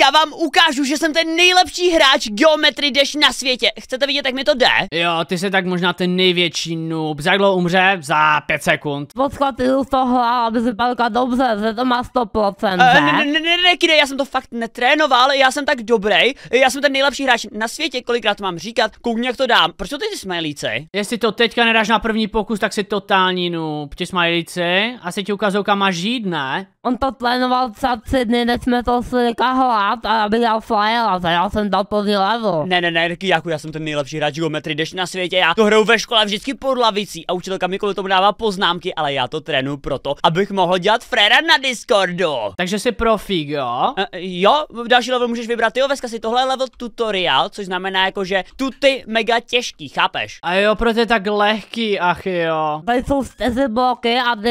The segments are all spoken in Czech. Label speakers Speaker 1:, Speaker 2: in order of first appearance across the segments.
Speaker 1: dneska vám ukážu, že jsem ten nejlepší hráč Geometry Dash na světě. Chcete vidět, jak mi to jde? Jo, ty se tak možná ten největší noob. Za dlouho umře? Za 5 sekund. Počkat,
Speaker 2: ty z toho aby se palka dobře, že to má 100%, eh, ne? Ne,
Speaker 1: ne, ne, ne, já jsem to fakt netrénoval, já jsem tak dobrý, já jsem ten nejlepší hráč na světě, kolikrát mám říkat, koukně, jak to dám. Proč to ty smajlíci? Jestli to teďka nedáš na první pokus, tak si totální noob. Ti smajlíci, asi ti ukazou, kam máš žít, ne?
Speaker 2: On to trénoval třeba tři dny, než jsme to slykáhla hrát a aby dal flyer, a já jsem dal plný level.
Speaker 1: Ne, ne, ne, jako já jsem ten nejlepší hráč geometry, jdeš na světě, já to hraju ve škole vždycky pod lavicí a učitelka mi kvůli tomu dává poznámky, ale já to trénu proto, abych mohl dělat frera na Discordu. Takže jsi profík, jo? E, jo, v další level můžeš vybrat, jo, veska si tohle je level tutorial, což znamená jako, že ty mega těžký, chápeš? A jo, proč je tak lehký, ach jo. Tady jsou stezy bloky a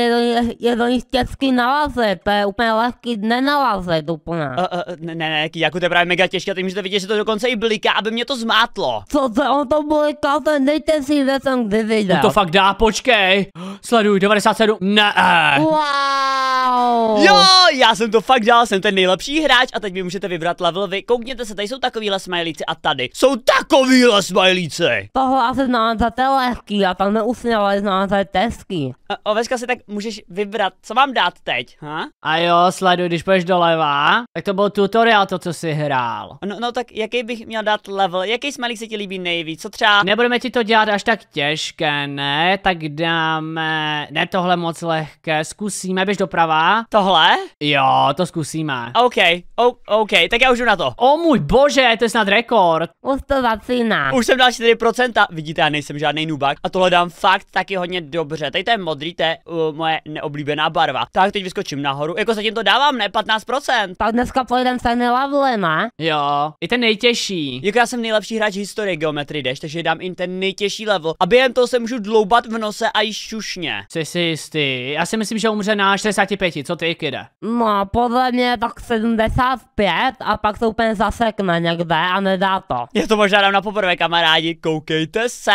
Speaker 2: je do nich těžký nalazit, to je úplně lehký nenalazit
Speaker 1: úplně. E, e, ne, ne, Kijaku, to je právě mega těžké, ty můžete vidět, že to dokonce i bliká, aby mě to zmátlo. Co
Speaker 2: se on to bliká, to nejte si, že jsem kdy viděl. On to
Speaker 1: fakt dá, počkej. Sleduj, 97, ne. Wow. Jo, já jsem to fakt dal, jsem ten nejlepší hráč a teď mi můžete vybrat level vy. Koukněte se, tady jsou takovýhle smajlíci a tady jsou takovýhle smajlíci.
Speaker 2: Tohle asi znáte teleský a tam neusněl, ale za tesky.
Speaker 1: Oveska si tak můžeš vybrat, co mám dát teď, ha? A jo, sleduj, když půjdeš doleva, tak to byl tutoriál nehrál to, co jsi hrál. No, no tak jaký bych měl dát level? Jaký smalík se ti líbí nejvíc? Co třeba? Nebudeme ti to dělat až tak těžké, ne? Tak dáme... Ne tohle moc lehké. Zkusíme, běž doprava. Tohle? Jo, to zkusíme. OK, o, OK, tak já už jdu na to. O můj bože, to je snad rekord. to zacíná. Už jsem dal 4%, vidíte, já nejsem žádný nubák. A tohle dám fakt taky hodně dobře. Tady to je modrý, to je uh, moje neoblíbená barva. Tak teď vyskočím nahoru. Jako zatím to dávám, ne? 15%. 15 dneska jeden stejný vlema? Jo, i ten nejtěžší. Jako já jsem nejlepší hráč historie geometry dash, takže dám jim ten nejtěžší level a během toho se můžu dloubat v nose a i šušně. Jsi si jistý, já si myslím, že umře na 65, co ty, kde?
Speaker 2: No, podle mě tak 75 a pak to úplně zasekne někde a nedá to.
Speaker 1: Je to možná dám na poprvé, kamarádi, koukejte se.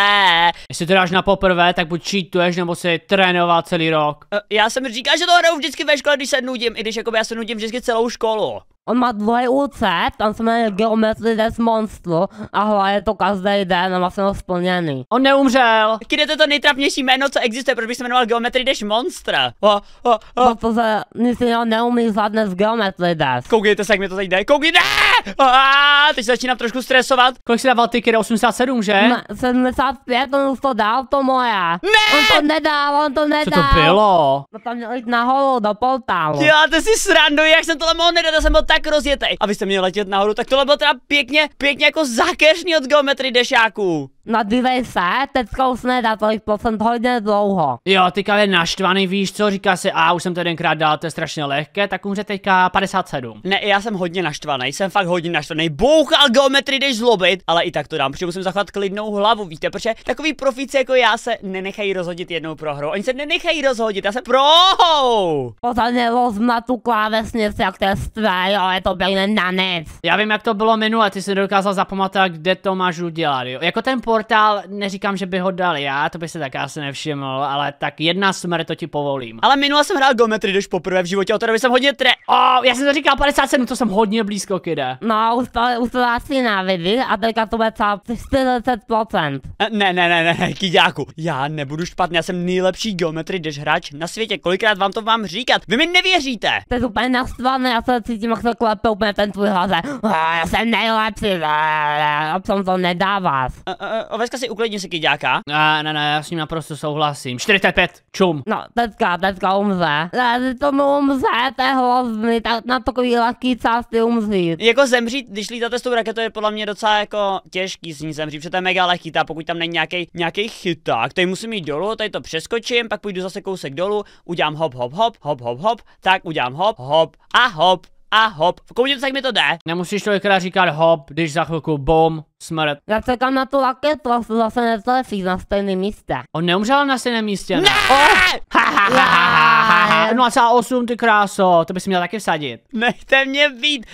Speaker 1: Jestli to dáš na poprvé, tak buď cheatuješ, nebo si trénoval celý rok. Eh, já jsem říkal, že to hraju vždycky ve škole, když se nudím, i když jako já se nudím vždycky celou školu. On má dlouhý
Speaker 2: účet, tam se jmenuje Geometry Death Monstru a je to každý den a má se ho splněný.
Speaker 1: On neumřel. Kdy je to to nejtrapnější jméno, co existuje, proč by se jmenoval Geometry Dash Monstra? O, o, o. Protože nic jiného neumí zvládne z Geometry Death. Koukejte se, jak mi to teď jde. Koukejte! A, teď začínám trošku stresovat. Kolik si dával ty, kde 87, že? Ne,
Speaker 2: 75, on už to dal, to moje. Ne! On to nedal, on to nedal. Co to bylo? No tam měl jít nahoru, do poltálu.
Speaker 1: Děláte si srandu, jak jsem tohle mohl nedat, jsem ho tak rozjetej. A vy jste měli letět nahoru, tak tohle bylo teda pěkně, pěkně jako zákeřní od geometry dešáků.
Speaker 2: Nadívej se, teďka už nedá tolik procent hodně dlouho.
Speaker 1: Jo, teďka je naštvaný, víš co, říká si, a už jsem to jedenkrát dal, to je strašně lehké, tak umře teďka 57. Ne, já jsem hodně naštvaný, jsem fakt hodně naštvaný, a geometrii, jdeš zlobit, ale i tak to dám, protože musím zachovat klidnou hlavu, víte, protože takový profíci jako já se nenechají rozhodit jednou prohrou, oni se nenechají rozhodit, já se prohou.
Speaker 2: Pozadilo na tu klávesnici, jak to je stvé, je to
Speaker 1: byl na nic. Já vím, jak to bylo minule, ty jsi dokázal zapamatovat, kde to máš udělat, jo, jako ten po portál, neříkám, že by ho dal já, to by se tak asi nevšiml, ale tak jedna smrt to ti povolím. Ale minule jsem hrál Geometry když poprvé v životě, o to jsem hodně tre... Oh, já jsem to říkal 57, to jsem hodně blízko kde.
Speaker 2: No, už to, už to asi a teďka to bude celá 40%.
Speaker 1: Eh, ne, ne, ne, ne, kyďáku, já nebudu špatný, já jsem nejlepší Geometry Dash hráč na světě, kolikrát vám to mám říkat, vy mi nevěříte.
Speaker 2: To je úplně nastvané, já se cítím, jak se klepe úplně ten tvůj hlas, ah, já jsem nejlepší, a eh, eh, jsem to nedává.
Speaker 1: Eh, Ovečka si uklidní si kyďáka. Ne, ne, ne, já s ním naprosto souhlasím. 45, čum. No, teďka, teďka
Speaker 2: umře. Ne, to mu umře, to je hlozný, tak na takový lehký části umří.
Speaker 1: Jako zemřít, když lítáte s tou raketou, je podle mě docela jako těžký s ní zemřít, protože to je mega lehký, ta pokud tam není nějaký, nějaký chyták, tady musím jít dolů, tady to přeskočím, pak půjdu zase kousek dolů, udělám hop, hop, hop, hop, hop, hop, tak udělám hop, hop a hop a hop. Koukněte, jak mi to jde. Nemusíš tolikrát říkat hop, když za chvilku bom, Smrt. Já čekám na tu raketu, a se zase netrefí na stejném místě. On neumřel na stejném místě, ne? ne! celá 0,8 ty kráso, to bys měl taky vsadit. Nechte mě být.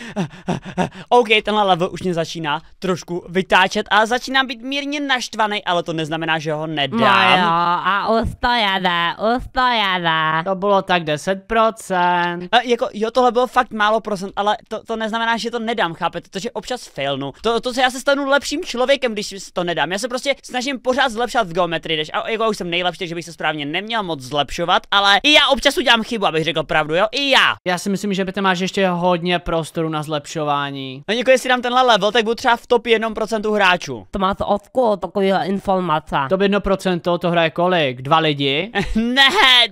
Speaker 1: OK, tenhle level už mě začíná trošku vytáčet a začínám být mírně naštvaný, ale to neznamená, že ho nedám. No jo, a ustojede, ustojede. To bylo tak 10%. A eh, jako, jo, tohle bylo fakt málo procent, ale to, to neznamená, že to nedám, chápete, to, že občas failnu. To, to, se já se stanu level lepším člověkem, když si to nedám. Já se prostě snažím pořád zlepšovat v geometrii, když a jako už jsem nejlepší, že bych se správně neměl moc zlepšovat, ale i já občas udělám chybu, abych řekl pravdu, jo, i já. Já si myslím, že Pete máš ještě hodně prostoru na zlepšování. No jako jestli dám tenhle level, tak budu třeba v top 1% hráčů. To máte odkud takový informace? Top 1% to hraje kolik? Dva lidi? ne,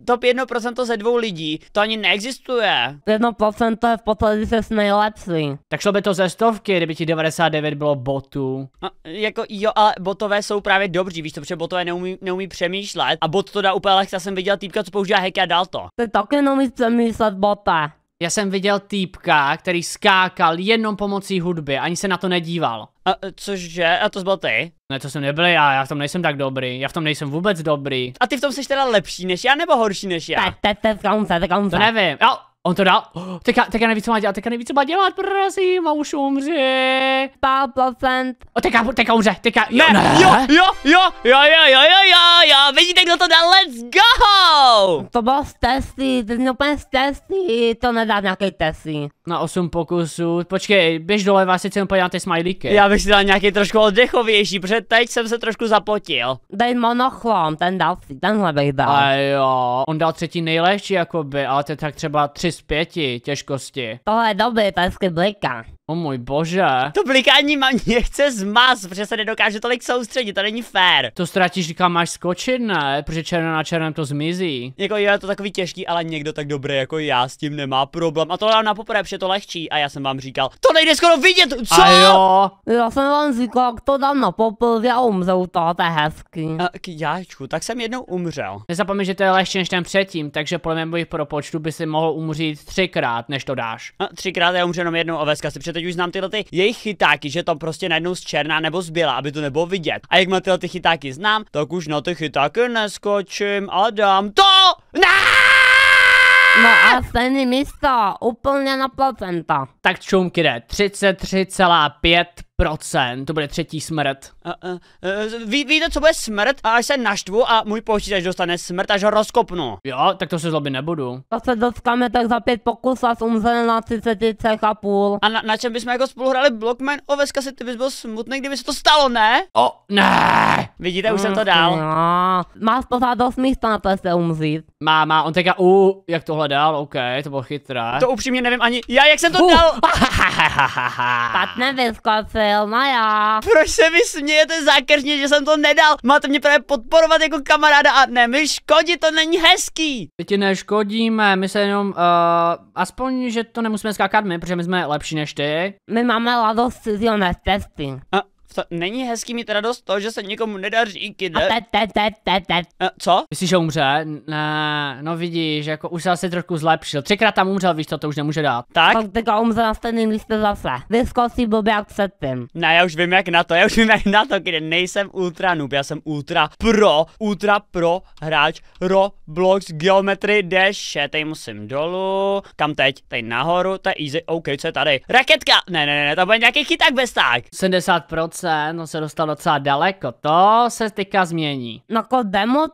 Speaker 1: top 1% ze dvou lidí, to ani neexistuje. 1% je v podstatě nejlepší. Tak šlo by to ze stovky, kdyby ti 99 bylo botů. A, no, jako jo, ale botové jsou právě dobří, víš to, protože botové neumí, neumí přemýšlet a bot to dá úplně lehce, já jsem viděl týpka, co používá hacky a dal to. Ty taky neumí přemýšlet bota. Já jsem viděl týpka, který skákal jenom pomocí hudby, ani se na to nedíval. A, cože? A to byl ty? Ne, to jsem nebyl já, já v tom nejsem tak dobrý, já v tom nejsem vůbec dobrý. A ty v tom jsi teda lepší než já, nebo horší než já? To nevím, jo, On to dal. Oh, teďka, teďka neví, co má dělat, teďka neví, co má dělat, prosím, a už umři. Papa Fent. O, teďka, teďka umře, teďka, jo, ne. jo, jo, jo, jo, jo, jo,
Speaker 2: jo, jo, jo, vidíte, kdo to dal, let's go! To bylo z testy, to je úplně z testy, to nedá nějaký testy
Speaker 1: na 8 pokusů. Počkej, běž doleva, si jenom podívám ty smajlíky. Já bych si dal nějaký trošku oddechovější, protože teď jsem se trošku zapotil. Dej monochrom, ten dal, tenhle bych dal. A jo, on dal třetí nejlehčí jakoby, ale to je tak třeba 3 z 5 těžkosti. Tohle je dobrý, to je O můj bože. To blikání mám nechce zmas, protože se nedokáže tolik soustředit, to není fér. To ztratíš, říkám, máš skočit, ne? Protože černá na černém to zmizí. Jako je to takový těžký, ale někdo tak dobrý jako já s tím nemá problém. A to dám na poprvé, protože to lehčí. A já jsem vám říkal, to nejde skoro vidět, co? A jo. Já jsem vám říkal, to dám na poprvé a umřel to, to je hezký. A, jáčku, tak jsem jednou umřel. Nezapomeň, že to je lehčí než ten předtím, takže podle pro počtu by si mohl umřít třikrát, než to dáš. A třikrát já umřenom jednou a veska si teď už znám tyhle ty jejich chytáky, že tam prostě najednou z černá nebo zbyla, aby to nebylo vidět. A jak tyhle ty chytáky znám, tak už na ty chytáky neskočím a dám to! Ne! No a stejný místo, úplně na placenta. Tak čumky 33,5 procent, to bude třetí smrt. Uh, ví, víte, co bude smrt? A až se naštvu a můj počítač dostane smrt, až ho rozkopnu. Jo, tak to se zlobit nebudu.
Speaker 2: To se dostaneme tak za pět pokus a umřeme na 30 a půl. A na, na čem
Speaker 1: bychom jako spolu hráli Blockman? O, Veska, si ty bys byl smutný, kdyby se to stalo, ne? O, ne! Vidíte, už mm, jsem to dal. Mm,
Speaker 2: no. Máš pořád dost místa na to, se umřít. Má, má, on teďka,
Speaker 1: u, jak tohle dal, OK, to bylo chytré. To upřímně nevím ani, já jak jsem to uh. dal. Patne vyskoci. Vilma já. Proč se mi smějete zákeřně, že jsem to nedal? Máte mě právě podporovat jako kamaráda a ne mi škodí, to není hezký. My ti neškodíme, my se jenom, uh, aspoň, že to nemusíme skákat my, protože my jsme lepší než ty. My máme ladost silné testy. A to není hezký mít radost to, že se někomu nedaří, kide. A te, te, te, te, A, co? Myslíš, že umře? Ne, no vidíš, jako už se asi trošku zlepšil. Třikrát tam umřel, víš, to, to už nemůže dát. Tak? Tak teďka umře na stejný místě zase.
Speaker 2: Vyskočí blbě jak předtím.
Speaker 1: Ne, já už vím jak na to, já už vím jak na to, kde nejsem ultra noob, já jsem ultra pro, ultra pro hráč Roblox Geometry Dash. Tady musím dolů, kam teď? Tady nahoru, to je easy, OK, co je tady? Raketka! Ne, ne, ne, to bude nějaký chyták bez tak. 70% se, no se dostal docela daleko, to se teďka změní. No jako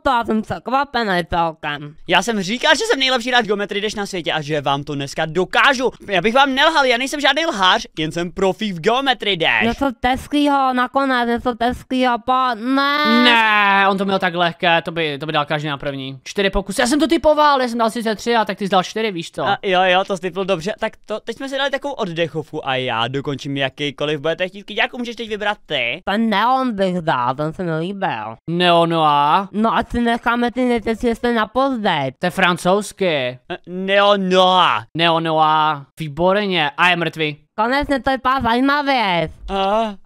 Speaker 1: já jsem překvapený celkem. Já jsem říkal, že jsem nejlepší rád geometry jdeš na světě a že vám to dneska dokážu. Já bych vám nelhal, já nejsem žádný lhář, jen jsem profík v geometry jdeš. Něco
Speaker 2: no teskýho nakonec, něco teskýho, po, ne.
Speaker 1: Ne, on to měl tak lehké, to by, to by dal každý na první. Čtyři pokusy, já jsem to typoval, já jsem dal sice tři a tak ty jsi dal čtyři, víš co? A jo, jo, to jsi typl dobře, tak to, teď jsme si dali takovou oddechovku a já dokončím jakýkoliv budete chtít. Jak můžeš teď vybrat ty.
Speaker 2: Ten neon bych dal, ten se mi
Speaker 1: líbil. Neonoa? No a si necháme ty nejtecí jestli na později. To je francouzsky. Neonoa. Eh, Neonoa. Výborně. A je mrtvý. Konec,
Speaker 2: to je pár zajímavě. A? Eh?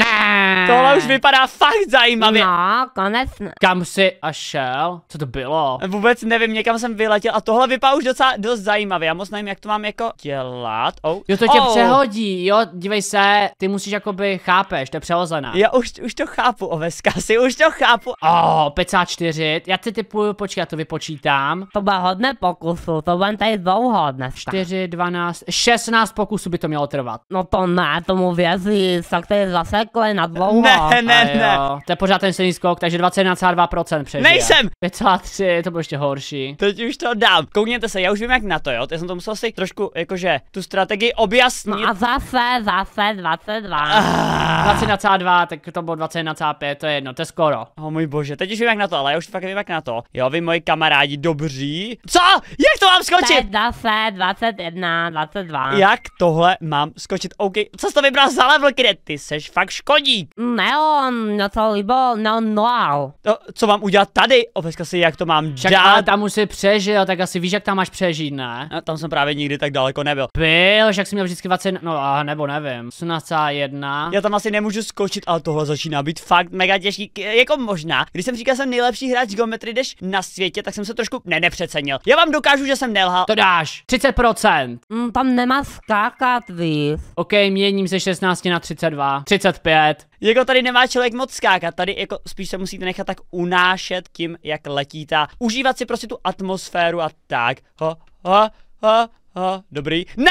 Speaker 2: ne. Tohle už
Speaker 1: vypadá fakt zajímavě. No, konec. Kam jsi a šel? Co to bylo? Vůbec nevím, někam jsem vyletěl a tohle vypadá už docela dost zajímavě. Já moc nevím, jak to mám jako dělat. Oh. Jo, to tě oh. přehodí, jo, dívej se, ty musíš jakoby, chápeš, to je přehozená. Já už, už to chápu, oveska, si už to chápu. Oh, 54, já ti typuju, počkej, já to vypočítám. To bylo hodně pokusů, to bylo tady dlouho dneska. 4, 12, 16 pokusů by to mělo trvat. No to ne, tomu věří, tak to zasekli na dlouho. Ne, ne, Aj, ne. To je pořád ten silný skok, takže 21,2% přežije. Nejsem! 5,3, to bylo ještě horší. Teď už to dám. Koukněte se, já už vím jak na to, jo. Teď jsem to musel si trošku, jakože, tu strategii objasnit. No a zase, zase 22. Ah. 21,2, tak to bylo 21,5, to je jedno, to je skoro. Oh můj bože, teď už vím jak na to, ale já už fakt vím jak na to. Jo, vy moji kamarádi dobří. Co?
Speaker 2: Jak to mám skočit? 20, 21, 22. Jak
Speaker 1: tohle mám skočit? OK, co jsi to vybral za level, kde ty seš fakt škodík. Neon, no to libo, neonal. No, to, co mám udělat tady? Opeska si, jak to mám Však, dát. Ale tam už si přežil, tak asi víš, jak tam máš přežít, ne? A no, tam jsem právě nikdy tak daleko nebyl. Byl, jak jsem měl vždycky 20, no a nebo nevím, 18,1. Já tam asi nemůžu skočit, ale tohle začíná být fakt mega těžký. Jako možná, když jsem říkal, že jsem nejlepší hráč geometry, jdeš na světě, tak jsem se trošku ne, nepřecenil. Já vám dokážu, že jsem nelhal. To dáš, 30%. Mm, tam nemá skákat, víš. OK, měním se 16 na 32. 35. Jako tady nemá člověk moc skákat, tady jako spíš se musíte nechat tak unášet tím, jak letíte. Užívat si prostě tu atmosféru a tak. Ha, ha, ha. A, dobrý. Ne!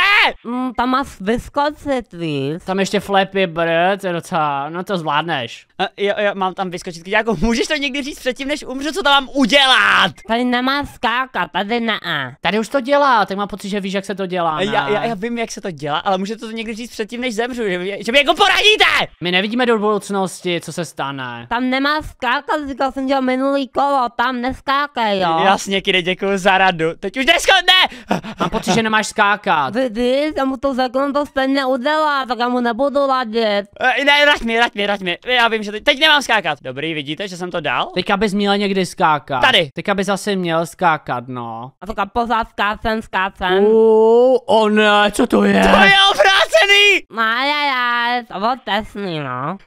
Speaker 1: Mm, tam máš vyskočit víc. Tam ještě flepy, brd, je docela, no to zvládneš. A, jo, jo, mám tam vyskočit. Jako, můžeš to někdy říct předtím, než umřu, co tam mám udělat? Tady nemá skáka, tady ne. Tady už to dělá, tak mám pocit, že víš, jak se to dělá. Ne? Já, já, já, vím, jak se to dělá, ale můžete to někdy říct předtím, než zemřu, že, mě, že mi jako poradíte! My nevidíme do budoucnosti, co se stane. Tam nemá
Speaker 2: skáka, říkal jsem že minulý kolo, tam neskákej, jo. Jasně,
Speaker 1: kdy děkuji za radu. Teď už nesko, ne!
Speaker 2: že nemáš skákat. Vidíš, já mu to řeknu, to stejně udělá, tak já mu nebudu ladit.
Speaker 1: E, ne, rať mi, rať mi, rať mi. Já vím, že teď, teď nemám skákat. Dobrý, vidíte, že jsem to dal? Teďka bys měl někdy skákat. Tady. Teďka bys zase měl skákat, no. A
Speaker 2: to pořád skácen, skácen.
Speaker 1: Uuu, o ne, co to je? To je
Speaker 2: ztracený! Má já, já, to bylo tesný, no.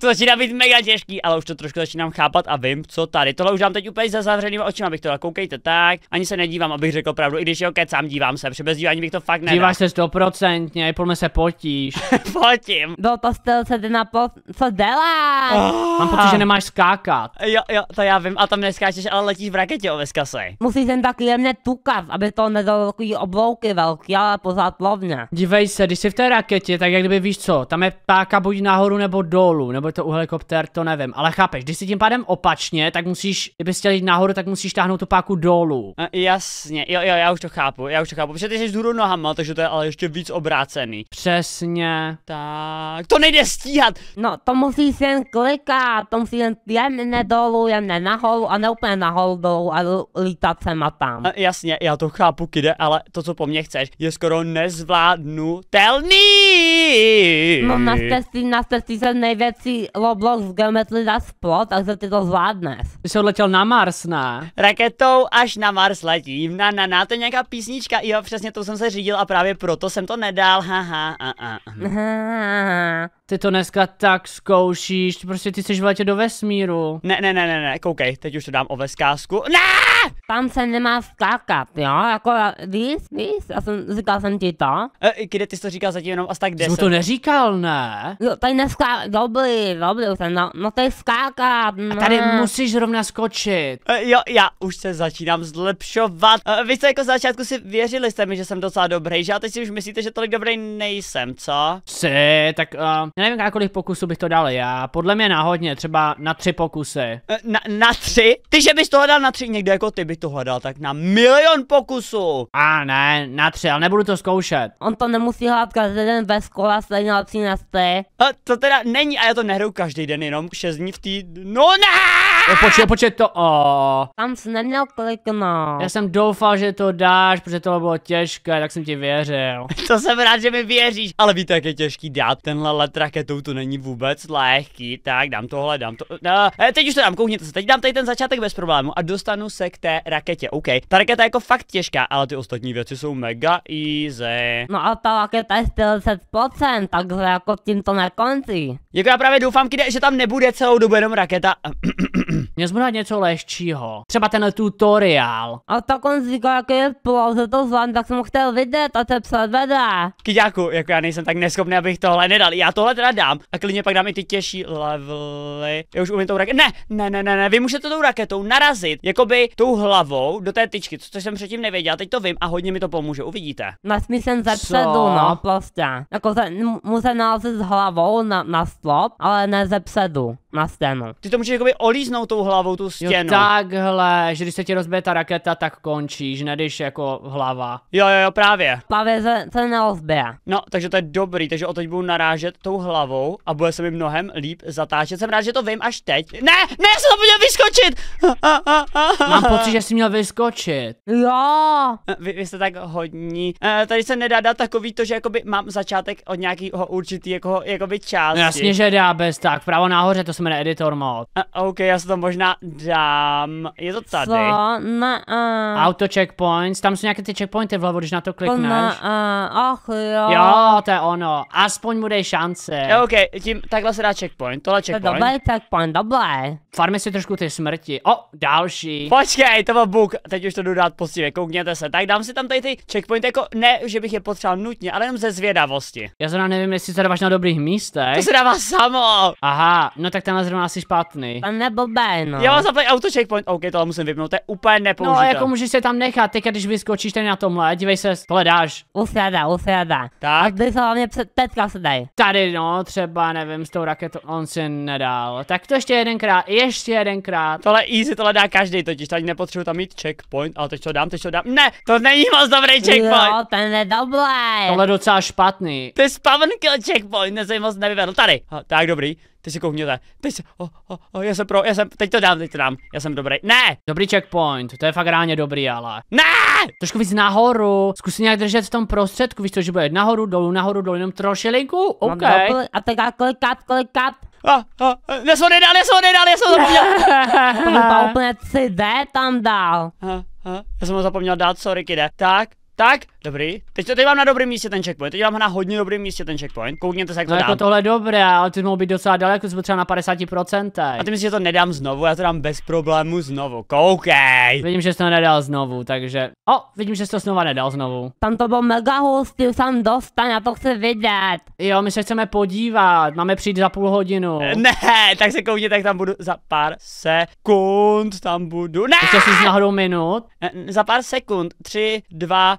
Speaker 1: To začíná být mega těžký, ale už to trošku začínám chápat a vím, co tady. Tohle už dám teď úplně za zavřenými očima, abych to koukejte tak. Ani se nedívám, abych řekl pravdu, i když jo, kecám, dívám se, protože bez dívání bych to fakt nedal. Díváš se stoprocentně, podle se potíš.
Speaker 2: Potím. Do to styl, se ty na po... co děláš? Oh. Mám pocit, že nemáš
Speaker 1: skákat. Jo, jo, to já vím, a tam neskáčeš, ale letíš v raketě o veskase.
Speaker 2: Musíš jen tak jemně tukat,
Speaker 1: aby to nedalo takový oblouky velký, ale pořád lovně. Dívej se, když jsi v té raketě, tak jak kdyby víš co, tam je páka buď nahoru nebo dolů, nebo je to u helikopter, to nevím. Ale chápeš, když si tím pádem opačně, tak musíš, kdyby chtěl jít nahoru, tak musíš táhnout tu páku dolů. A, eh, jasně, jo, jo, já už to chápu, já už to chápu. Protože ty jsi vzhůru nohama, takže to je ale ještě víc obrácený. Přesně.
Speaker 2: Tak, to nejde stíhat. No, to musíš jen klikat, to musíš jen jemne dolů, jemne nahoru a ne úplně nahoru dolů a lítat se a tam. A, eh,
Speaker 1: jasně, já to chápu, kide, ale to, co po mně chceš, je skoro nezvládnutelný. No naštěstí,
Speaker 2: naštěstí jsem největší Roblox v geometrii za splot, takže ty
Speaker 1: to zvládneš. Ty jsi odletěl na Mars, ne? Raketou až na Mars letím, na na na, to je nějaká písnička, jo, přesně to jsem se řídil a právě proto jsem to nedal, haha, a a. Ty to dneska tak zkoušíš, prostě ty chceš vletět do vesmíru. Ne, ne, ne, ne, ne, koukej, teď už to dám o veskázku. Ne! Tam se nemá skákat, jo,
Speaker 2: jako víš, víš, já jsem, říkal jsem ti to. E, kde ty jsi to říkal zatím? jenom asi tak 10. Jsi to
Speaker 1: neříkal, ne?
Speaker 2: Jo, tady dneska, Dobrý, dobrý, no, no tady skákat, no. A tady no. musíš
Speaker 1: rovna skočit. E, jo, já už se začínám zlepšovat. E, vy jste jako začátku si věřili jste mi, že jsem docela dobrý, že? A teď si už myslíte, že tolik dobrý nejsem, co? Jsi, tak uh, nevím, na kolik pokusů bych to dal já. Podle mě náhodně, třeba na tři pokusy. E, na, na tři? Ty, že bys to hledal na tři, někdo jako ty by to hledal, tak na milion pokusů. A ne, na tři, ale nebudu to zkoušet. On to nemusí hledat každý jeden ve škole
Speaker 2: stejně lepší na ty. A
Speaker 1: to teda není, a já to nehraju každý den, jenom
Speaker 2: 6 dní v tý...
Speaker 1: No ne! Počkej, počkej to, o.
Speaker 2: Tam jsi neměl kliknout. Já
Speaker 1: jsem doufal, že to dáš, protože to bylo těžké, tak jsem ti věřil. to jsem rád, že mi věříš, ale víte, jak je těžký dát tenhle let raketou, to není vůbec lehký, tak dám tohle, dám to, no, eh, teď už to dám, koukněte se, teď dám tady ten začátek bez problému a dostanu se k té raketě, OK. Ta raketa je jako fakt těžká, ale ty ostatní věci jsou mega easy.
Speaker 2: No a ta raketa je 40%, takže jako tím to nekončí. Jako já právě doufám, kde, že tam nebude celou dobu jenom raketa.
Speaker 1: Měl jsem dát něco lehčího. Třeba ten tutoriál. A tak on říkal, jak je plou, že to zvládnu, tak jsem ho chtěl vidět a to předvedá. Kyťáku, jako já nejsem tak neschopný, abych tohle nedal. Já tohle teda dám a klidně pak dám i ty těžší levely. Já už umím tou raketou. Ne, ne, ne, ne, ne, vy můžete tou raketou narazit, jako by tou hlavou do té tyčky, co, což jsem předtím nevěděl, teď to vím a hodně mi to pomůže, uvidíte. Nesmí
Speaker 2: jsem zepředu, no, prostě. Jako se, musím narazit s hlavou na, na slop, ale ne zepředu, na stěnu.
Speaker 1: Ty to můžeš jakoby olíznout tou hlavou tu stěnu. Jo, takhle, že když se ti rozbije ta raketa, tak končíš, ne když jako hlava. Jo, jo, jo, právě. Právě se, se nerozbije. No, takže to je dobrý, takže o teď budu narážet tou hlavou a bude se mi mnohem líp zatáčet. Jsem rád, že to vím až teď. Ne, ne, já jsem zapomněl vyskočit! Mám pocit, že jsi měl vyskočit. Jo. Eh, vy, vy jste tak hodní. Eh, tady se nedá dát takový to, že jakoby mám začátek od nějakého určitý jako, jakoby části. No jasně, že dá bez tak. Vpravo nahoře, to se jmenuje editor mod. E, OK, já se to možná dám. Je to tady. Co?
Speaker 2: Na, uh. Auto
Speaker 1: checkpoints, tam jsou nějaké ty checkpointy vlevo, když na to klikneš. Na,
Speaker 2: uh. Ach jo. Jo,
Speaker 1: to je ono. Aspoň mu dej šance. OK, tím takhle se dá checkpoint, tohle checkpoint. To dobré checkpoint, dobré. Farmy si trošku ty smrti. O, další. Počkej, to byl bug, teď už to jdu dát postivě, koukněte se. Tak dám si tam tady ty checkpointy, jako ne, že bych je potřeboval nutně, ale jenom ze zvědavosti. Já zrovna nevím, jestli se dáváš na dobrých místech. To se dává samo. Aha, no tak tenhle zrovna asi špatný. Tam nebo no. Já mám zaplay auto checkpoint, OK, tohle musím vypnout, to je úplně no, nepoužitelné. No, jako můžeš se tam nechat, teď když vyskočíš tady na tomhle, dívej se, tohle dáš. Ufrada, ufrada. Tak. Aby se hlavně teďka se daj. Tady no, třeba nevím, s tou raketou on si nedal. Tak to ještě jedenkrát, ještě jeden jedenkrát. Tohle easy, tohle dá každý totiž, tady nepotřebuji tam mít checkpoint, ale teď to dám, teď to dám. Ne, to není moc dobrý checkpoint. Jo,
Speaker 2: ten je dobrý. Tohle
Speaker 1: je docela špatný. To je spawn kill checkpoint, ne moc nevyvedl. Tady, ha, tak dobrý. Ty si koukněte. Teď si, oh, oh, oh, já jsem pro, já jsem, teď to dám, teď to dám. Já jsem dobrý. Ne! Dobrý checkpoint, to je fakt ráně dobrý, ale. Ne! Trošku víc nahoru. Zkus nějak držet v tom prostředku, víš to, že bude nahoru, dolů, nahoru, dolů, jenom trošilinku. No, OK. A tak klikat, klikat a, a, nesou nedal, nesou nedal, já jsem ho zapomněl. to úplně CD tam dal. já jsem ho zapomněl dát, sorry kide. Tak, tak, dobrý. Teď, to, teď mám na dobrém místě ten checkpoint. Teď mám na hodně dobrém místě ten checkpoint. Koukněte se, jak no jako dám. jako tohle je dobré, ale ty mohl být docela daleko, jsme třeba na 50%. A ty myslíš, že to nedám znovu? Já to dám bez problému znovu. Koukej. Vidím, že jsi to nedal znovu, takže. O, vidím, že jsi to znova nedal znovu.
Speaker 2: Tam to byl mega hustý, jsem dostan, já to chci vidět. Jo, my se
Speaker 1: chceme podívat, máme přijít za půl hodinu. Eh, ne, tak se koukněte, tak tam budu za pár sekund, tam budu. Ne! Ještě si náhodou minut? Ne, eh, za pár sekund, tři, dva,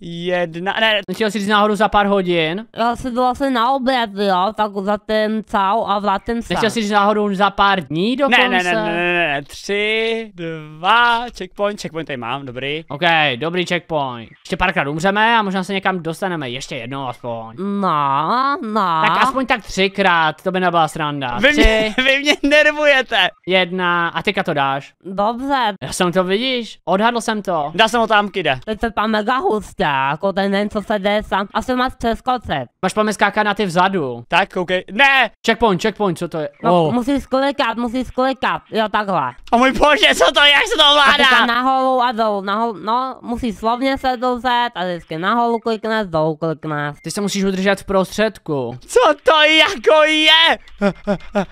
Speaker 1: Jedna, ne. Začal jsi říct náhodou za pár hodin. Já se to vlastně jo, tak za ten cál a za ten sam. Nechtěl jsi říct náhodou za pár dní dokonce? Ne, ne, ne, ne, ne, ne, tři, dva, checkpoint, checkpoint tady mám, dobrý. OK, dobrý checkpoint. Ještě párkrát umřeme a možná se někam dostaneme, ještě jednou aspoň. No, no. Tak aspoň tak třikrát, to by nebyla sranda. Vy mě, vy mě nervujete. Jedna, a teďka to dáš. Dobře. Já jsem to vidíš, odhadl jsem to. Dá jsem kde? jde. je to pan
Speaker 2: mega hustě dobrá, jako ten den, co se jde sám a jsem máš přeskočit. Máš paměť skákat na ty vzadu.
Speaker 1: Tak, OK. Ne! Checkpoint, checkpoint, co to je? No, oh. musíš
Speaker 2: klikat, musíš klikat, jo takhle.
Speaker 1: O můj bože, co to je, jak se to ovládá? A
Speaker 2: naholu a dolů, naholu, no, musíš slovně se dozet a vždycky naholu klikneš, dolů klikneš. Ty se musíš udržet v prostředku. Co to jako je?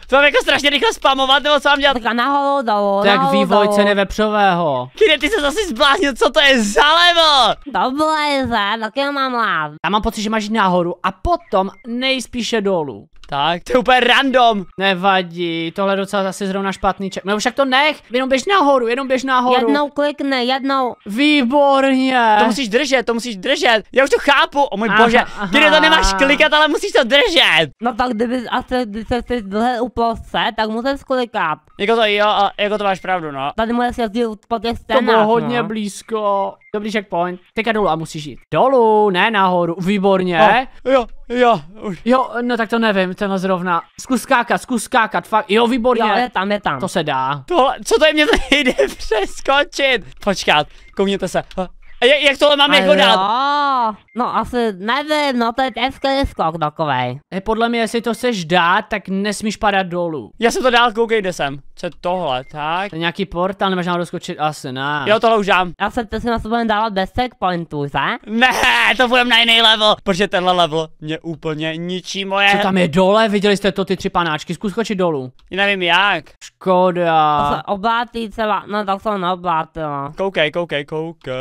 Speaker 2: To mám jako strašně rychle spamovat, nebo co mám dělat? Tak naholu, dolů, Tak vývoj ceny
Speaker 1: vepřového.
Speaker 2: Kde ty se zase zbláznil, co to je za level?
Speaker 1: Dobré leze, tak jo mám rád. Já mám pocit, že máš nahoru a potom nejspíše dolů. Tak, to je úplně random. Nevadí, tohle je docela zase zrovna špatný ček. No však to nech, jenom běž nahoru, jenom běž nahoru. Jednou
Speaker 2: klikne, jednou. Výborně. To musíš
Speaker 1: držet, to musíš držet. Já už to chápu, o můj aha, bože. Ty to nemáš klikat, ale musíš to držet.
Speaker 2: No tak kdyby asi, když se ty dlhé uplose, tak musíš klikat.
Speaker 1: Jako to jo, a jako to máš pravdu, no. Tady můžeš jezdit po těch stenách, To bylo hodně no. blízko. Dobrý checkpoint. Teďka dolů a musíš jít. Dolů, ne nahoru. Výborně. Oh, jo, jo, už. Jo, no tak to nevím, tenhle zrovna. Zkus skákat, zkus skákat, fakt. Jo, výborně. Jo, je tam, je tam. To se dá. Tohle, co to je, mě to jde přeskočit. Počkat, koukněte se. Jak, jak tohle mám jako dát? Jo, no asi nevím, no to je hezký skok takovej. E, podle mě, jestli to chceš dát, tak nesmíš padat dolů. Já jsem to dál, koukej, kde jsem. Co je tohle, tak? To je nějaký portál, nemáš nám doskočit, asi ne. Jo, tohle už dám. Já se to si na budeme dávat bez checkpointů, že? Ne, to budem na jiný level, protože tenhle level mě úplně ničí moje. Co tam je dole? Viděli jste to ty tři panáčky, zkus skočit dolů. Já nevím jak. Škoda. To se
Speaker 2: oblátí třeba, no tak se neoblátila. Koukej, koukej, koukej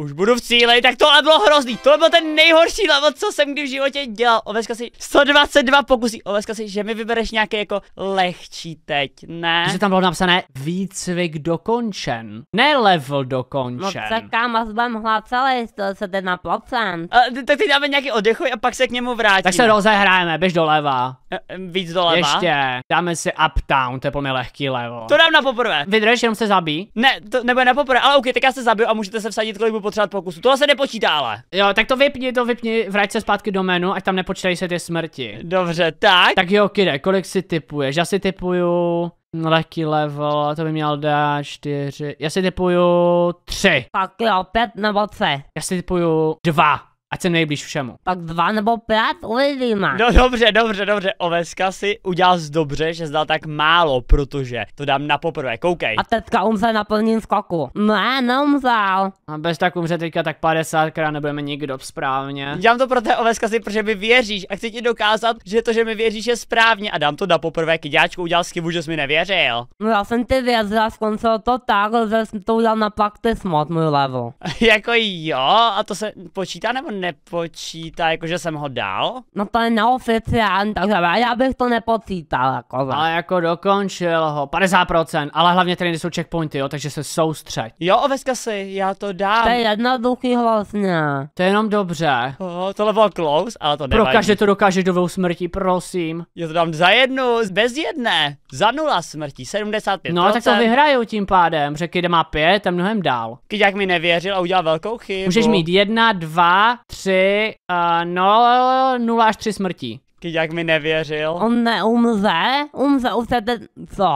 Speaker 2: už budu v cíli,
Speaker 1: tak tohle bylo hrozný. Tohle byl ten nejhorší level, co jsem kdy v životě dělal. Oveska si 122 pokusí. Oveska si, že mi vybereš nějaké jako lehčí teď, ne? Že tam bylo napsané výcvik dokončen. Ne level dokončen. No se kámo, zbem celý,
Speaker 2: to se jde na placen. A, tak teď dáme nějaký oddechuj a pak se k němu vrátíme. Tak se rozehráme,
Speaker 1: běž doleva. Víc doleva. Ještě, dáme si uptown, to je plně lehký levo. To dám na poprvé. Vydrž, jenom se zabí? Ne, to nebude na poprvé, ale OK, tak já se zabiju a můžete se vsadit, kolik budu potřebovat pokusu. Tohle se nepočítá, ale. Jo, tak to vypni, to vypni, vrať se zpátky do menu, ať tam nepočítají se ty smrti. Dobře, tak. Tak jo, kide, kolik si typuješ? Já si typuju lehký level, to by měl dát čtyři. Já si typuju tři. Tak jo, pět nebo tři. Já si typuju dva. Ať jsem nejblíž všemu. Pak dva nebo pět uvidíme. No dobře, dobře, dobře. Oveska si udělal dobře, že zdal tak málo, protože to dám na poprvé, koukej. A teďka umře na plním skoku.
Speaker 2: Ne, neumřel.
Speaker 1: A bez tak umře teďka tak 50 krát nebudeme nikdo správně. Dělám to pro té Oveska si, protože mi věříš a chci ti dokázat, že to, že mi věříš, je správně. A dám to na poprvé, kyďáčku udělal chybu, že jsi mi nevěřil.
Speaker 2: No já jsem ty věřil a skončilo to tak, že jsem to udělal na pakty smot, můj level.
Speaker 1: jako jo, a to se počítá nebo ne? nepočítá, jakože jsem ho dal? No to je neoficiální,
Speaker 2: takže já bych to nepočítal, jako
Speaker 1: za. Ale jako dokončil ho, 50%, ale hlavně tady jsou checkpointy, jo, takže se soustřed. Jo, oveska si, já to dám. To je jednoduchý vlastně. To je jenom dobře. Oh, tohle bylo close, ale to nevadí. Pro každé to dokáže do smrti, prosím. Já to dám za jednu, bez jedné, za nula smrti, 75%. No tak to vyhraju tím pádem, Řekl, kde má pět, tam mnohem dál. Když jak mi nevěřil a udělal velkou chybu. Můžeš mít jedna, dva, 3, uh, 0, 0 až 3 smrtí jak mi nevěřil. On neumře? Umře u tebe, co?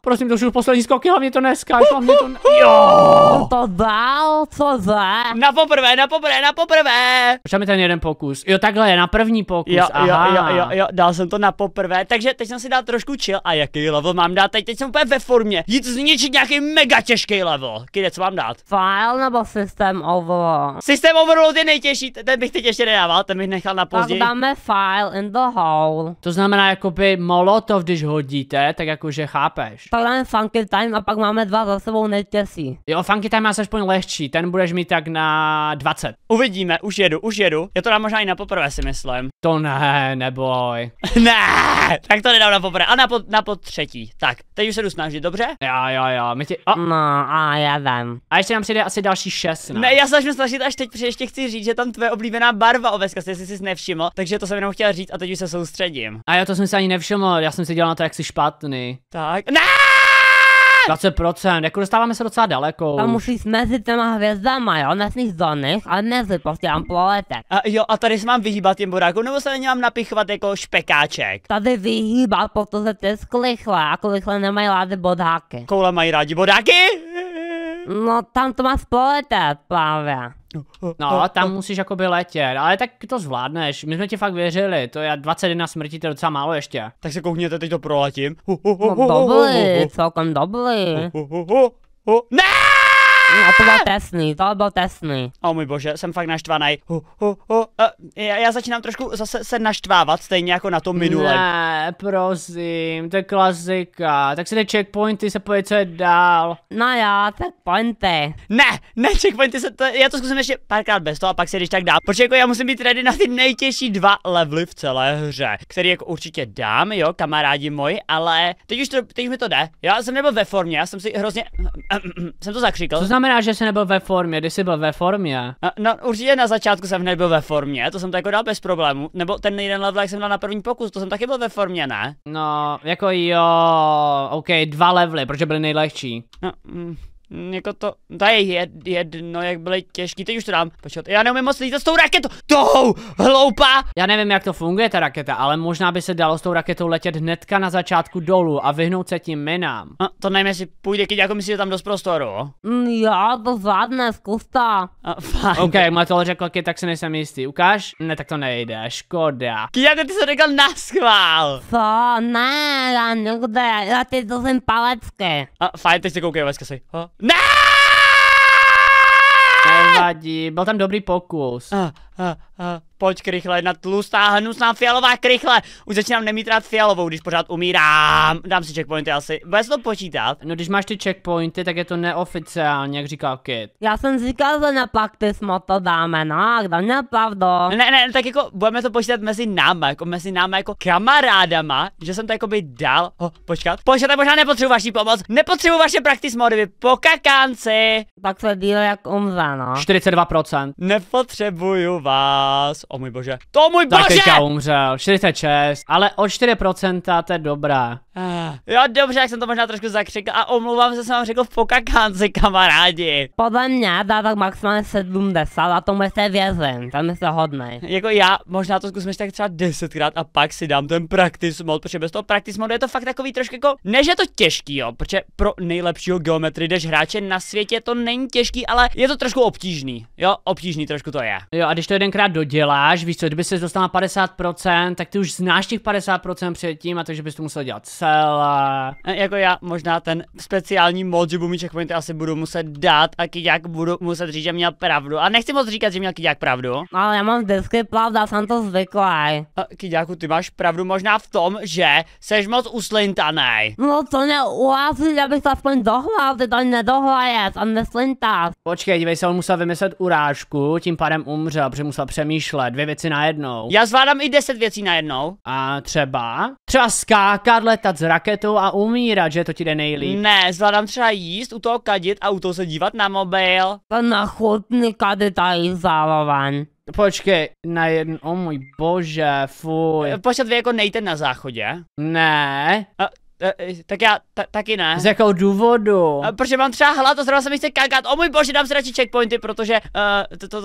Speaker 1: Prosím, to už poslední skoky, hlavně to uh, hlavně to... Ne... Jo! To dal, co za? Na poprvé, na poprvé, na poprvé! mi ten jeden pokus. Jo, takhle, je na první pokus, jo, aha. Jo, jo, jo, jo, dal jsem to na poprvé, takže teď jsem si dal trošku chill. A jaký level mám dát teď? Teď jsem úplně ve formě. Jít zničit nějaký mega těžký level. Kde co mám dát?
Speaker 2: File nebo systém overload?
Speaker 1: Systém overload je nejtěžší, ten bych teď ještě nedával, ten bych nechal na později. Tak dáme file in the alkohol. To znamená, jakoby molotov, když hodíte, tak jakože chápeš. Pak máme Funky Time a pak máme dva za sebou netěsí. Jo, Funky Time máš aspoň lehčí, ten budeš mít tak na 20. Uvidíme, už jedu, už jedu. Já to dám možná i na poprvé si myslím. To ne, neboj. ne, tak to nedám na poprvé, a na, po, na po třetí. Tak, teď už se jdu snažit, dobře? Jo, jo, jo, my ti... Oh. No, a já vem. A ještě nám přijde asi další 6. Ne, já se začnu snažit až teď, protože ještě chci říct, že tam tvoje oblíbená barva oveska, jestli jsi si nevšiml, takže to jsem jenom chtěl říct a teď už se soustředím. A já to jsem si ani nevšiml, já jsem si dělal na to, jak jsi špatný. Tak. Ne! 20%, jako dostáváme se docela daleko. Tam musíš mezi těma hvězdama, jo, nesmíš do A ale mezi prostě amplolete. A jo, a tady se mám vyhýbat těm burákům, nebo se na ně mám napichovat jako špekáček?
Speaker 2: Tady vyhýbat, protože ty jsi a klichla jako nemají rádi bodáky. Koule mají
Speaker 1: rádi bodáky? No, tam to má spolete, právě. No, tam musíš jakoby letět, ale tak to zvládneš, my jsme ti fakt věřili, to je 21 smrti, to je docela málo ještě. Tak se koukněte, teď to proletím. No, dobli, celkem dobrý. Ne! No, to byl trestný, to byl trestný. O můj bože, jsem fakt naštvaný. Hu, hu, hu. Uh, já, já začínám trošku zase se naštvávat, stejně jako na to minulém. Ne, prosím, to je klasika. Tak si jde checkpointy, se pojď, co je dál. No já checkpointy. Ne, ne, checkpointy se to, já to zkusím ještě párkrát bez toho a pak se když tak dá. Protože jako já musím být ready na ty nejtěžší dva levely v celé hře, který jako určitě dám, jo, kamarádi moji, ale teď už, to, teď už mi to jde. Já jsem nebyl ve formě, já jsem si hrozně, jsem to zakřikl. Co znamená, že jsi nebyl ve formě, když jsi byl ve formě. No, no určitě na začátku jsem nebyl ve formě, to jsem to jako dal bez problému. Nebo ten jeden level, jak jsem dal na první pokus, to jsem taky byl ve formě, ne? No, jako jo, ok, dva levely, protože byly nejlehčí. No, mm. Hm, jako to, to je jed, jedno, jak byly těžký, teď už to dám, počkat, já neumím moc lítat s tou raketou, tou, hloupá. Já nevím, jak to funguje ta raketa, ale možná by se dalo s tou raketou letět hnedka na začátku dolů a vyhnout se tím minám. A no, to nevím, jestli půjde, když jako myslíte tam dost prostoru.
Speaker 2: Mm, já to zvládne, zkus to, Ok,
Speaker 1: má to řekl Kit, tak se nejsem jistý, ukáž? Ne, tak to nejde, škoda.
Speaker 2: Kijate, ty jsi řekl na schvál. Co, ne, já nikde. já ty to jsem palecky. A fajn, teď
Speaker 1: se koukej, si. Ne! Nevadí, byl tam dobrý pokus. Uh, Uh, uh, pojď krychle, jedna tlustá hnusná fialová krychle. Už začínám nemít rád fialovou, když pořád umírám. Dám si checkpointy asi. Bez to počítat? No když máš ty checkpointy, tak je to neoficiálně, jak říkal Kit. Já jsem říkal, že na pakty jsme to dáme, no, kdo mě pravdu. Ne, ne, tak jako budeme to počítat mezi náma, jako mezi náma jako kamarádama, že jsem to jako by dal. Ho, oh, počkat. Počkat, možná nepotřebuji vaši pomoc. Nepotřebuji vaše practice mody, vy pokakánci. Pak se díle jak umře, no. 42%. Nepotřebuju vás. O můj bože. To můj tak bože! Tak umřel. 46, ale o 4% to je dobrá. Ah. Jo, dobře, jak jsem to možná trošku zakřikl a omlouvám se,
Speaker 2: jsem vám řekl v pokakánci, kamarádi. Podle mě dá tak maximálně 70 a tomu
Speaker 1: se vězen, tam je se hodný. Jako já, možná to zkusím tak třeba 10krát a pak si dám ten practice mod, protože bez toho practice modu je to fakt takový trošku jako, ne že to těžký, jo, protože pro nejlepšího geometry jdeš hráče na světě to není těžký, ale je to trošku obtížný, jo, obtížný trošku to je. Jo, a když to jedenkrát doděláš, víš co, kdyby se dostal na 50%, tak ty už znáš těch 50% předtím a takže bys to musel dělat celé. E, jako já možná ten speciální mod, že budu checkpointy asi budu muset dát a jak budu muset říct, že měl pravdu. A nechci moc říkat, že měl Kyďák pravdu. No, ale já mám vždycky pravda, jsem to zvyklý. E, Kyďáku, ty máš pravdu možná v tom, že seš moc uslintaný. No to neurazí, já bych to aspoň dohlal, ty to nedohlajec a neslintáš. Počkej, dívej se, on musel vymyslet urážku, tím pádem umřel, jsem musel přemýšlet, dvě věci najednou. Já zvládám i deset věcí najednou. A třeba? Třeba skákat, letat s raketou a umírat, že to ti jde nejlíp. Ne, zvládám třeba jíst, u toho kadit a u toho se dívat na mobil. Ten chutný kadit a jíst Počkej, na o oh můj bože, fuj. Počkej, vy jako nejte na záchodě? Ne. A Eh, eh, tak já taky ne. Z jakého důvodu? Eh, protože mám třeba hlad a zrovna se mi chce kakat. O můj bože, dám si radši checkpointy, protože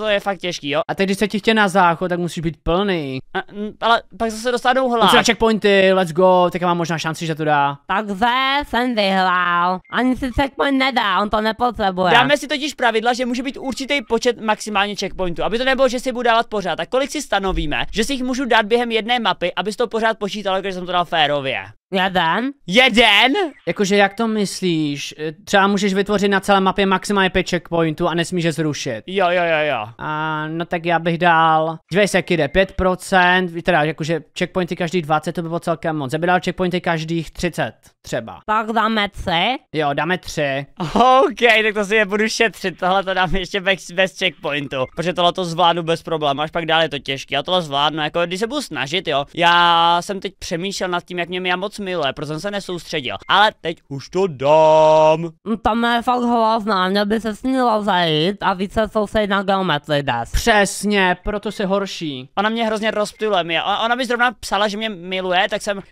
Speaker 1: uh, je fakt těžký, jo. A teď, když se ti chtěje na záchod, tak musíš být plný. A, ale pak zase dostanou hlad. Třeba checkpointy, let's go, tak mám možná šanci, že to dá.
Speaker 2: Takže jsem vyhlál. Ani si
Speaker 1: checkpoint nedá, on to nepotřebuje. Dáme si totiž pravidla, že může být určitý počet maximálně checkpointů, aby to nebylo, že si budu dávat pořád. Tak kolik si stanovíme, že si jich můžu dát během jedné mapy, abys to pořád počítalo, když jsem to dal férově. Jeden? Jeden? Jakože jak to myslíš? E, třeba můžeš vytvořit na celé mapě maximálně 5 checkpointů a nesmíš je zrušit. Jo, jo, jo, jo. A, no tak já bych dal... Dvě se, kde 5%, teda jakože checkpointy každý 20, to by bylo celkem moc. Já bych dal checkpointy každých 30 třeba. Pak dáme tři? Jo, dáme tři. OK, tak to si je budu šetřit, tohle to dám ještě bez, bez checkpointu, protože tohle to zvládnu bez problémů, až pak dál je to těžké, já tohle zvládnu, jako když se budu snažit, jo. Já jsem teď přemýšlel nad tím, jak mě já moc miluje, protože jsem se nesoustředil, ale teď už to dám.
Speaker 2: Mm, Tam je fakt hlavná, měl by se snílo zajít a více se na geometry des.
Speaker 1: Přesně, proto se horší. Ona mě hrozně rozptule, Ona, ona mi zrovna psala, že mě miluje, tak jsem, uh,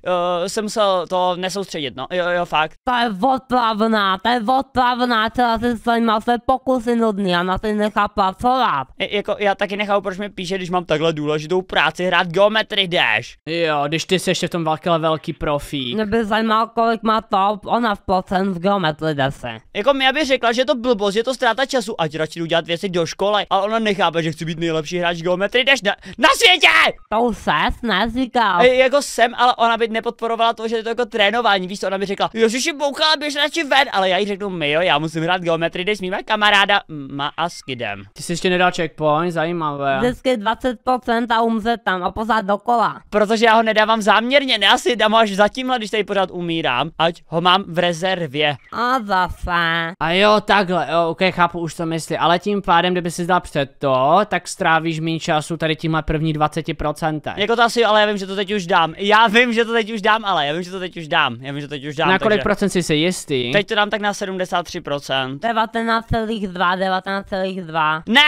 Speaker 1: jsem musel to nesoustředit, no No, jo, jo, fakt. To je odplavná, to je
Speaker 2: odplavná, která se zajímá své pokusy nudný a na ty nechá pracovat. I,
Speaker 1: jako, já taky nechápu, proč mi píše, když mám takhle důležitou práci hrát Geometry Dash. Jo, když ty jsi ještě v tom velký velký profí. Mě
Speaker 2: by zajímal, kolik má to ona v procent v Geometry Dash.
Speaker 1: Jako mě by řekla, že to blbost, že je to ztráta času, ať radši jdu dělat věci do školy, ale ona nechápe, že chci být nejlepší hráč Geometry Dash na, na světě! To už ses neříkal. E, jako jsem, ale ona by nepodporovala to, že je to jako trénování, víš ona mi řekla, jo, si bouchala, běž radši ven, ale já jí řeknu, my jo, já musím hrát Geometry jdeš s mýma kamaráda ma a skidem. Ty jsi ještě nedal checkpoint, zajímavé. Vždycky
Speaker 2: 20% a umře tam a pořád dokola. Protože
Speaker 1: já ho nedávám záměrně, ne asi dám ho až zatímhle, když tady pořád umírám, ať ho mám v rezervě. A zase. A jo, takhle, jo, ok, chápu už to myslí, ale tím pádem, kdyby si zdal před to, tak strávíš méně času tady tímhle první 20%. Jako to asi, ale já vím, že to teď už dám. Já vím, že to teď už dám, ale já vím, že to teď už dám. Já vím, že to teď už dám. Na kolik takže... procent jsi se jistý? Teď to dám tak na 73%.
Speaker 2: 19,2, 19,2. Ne!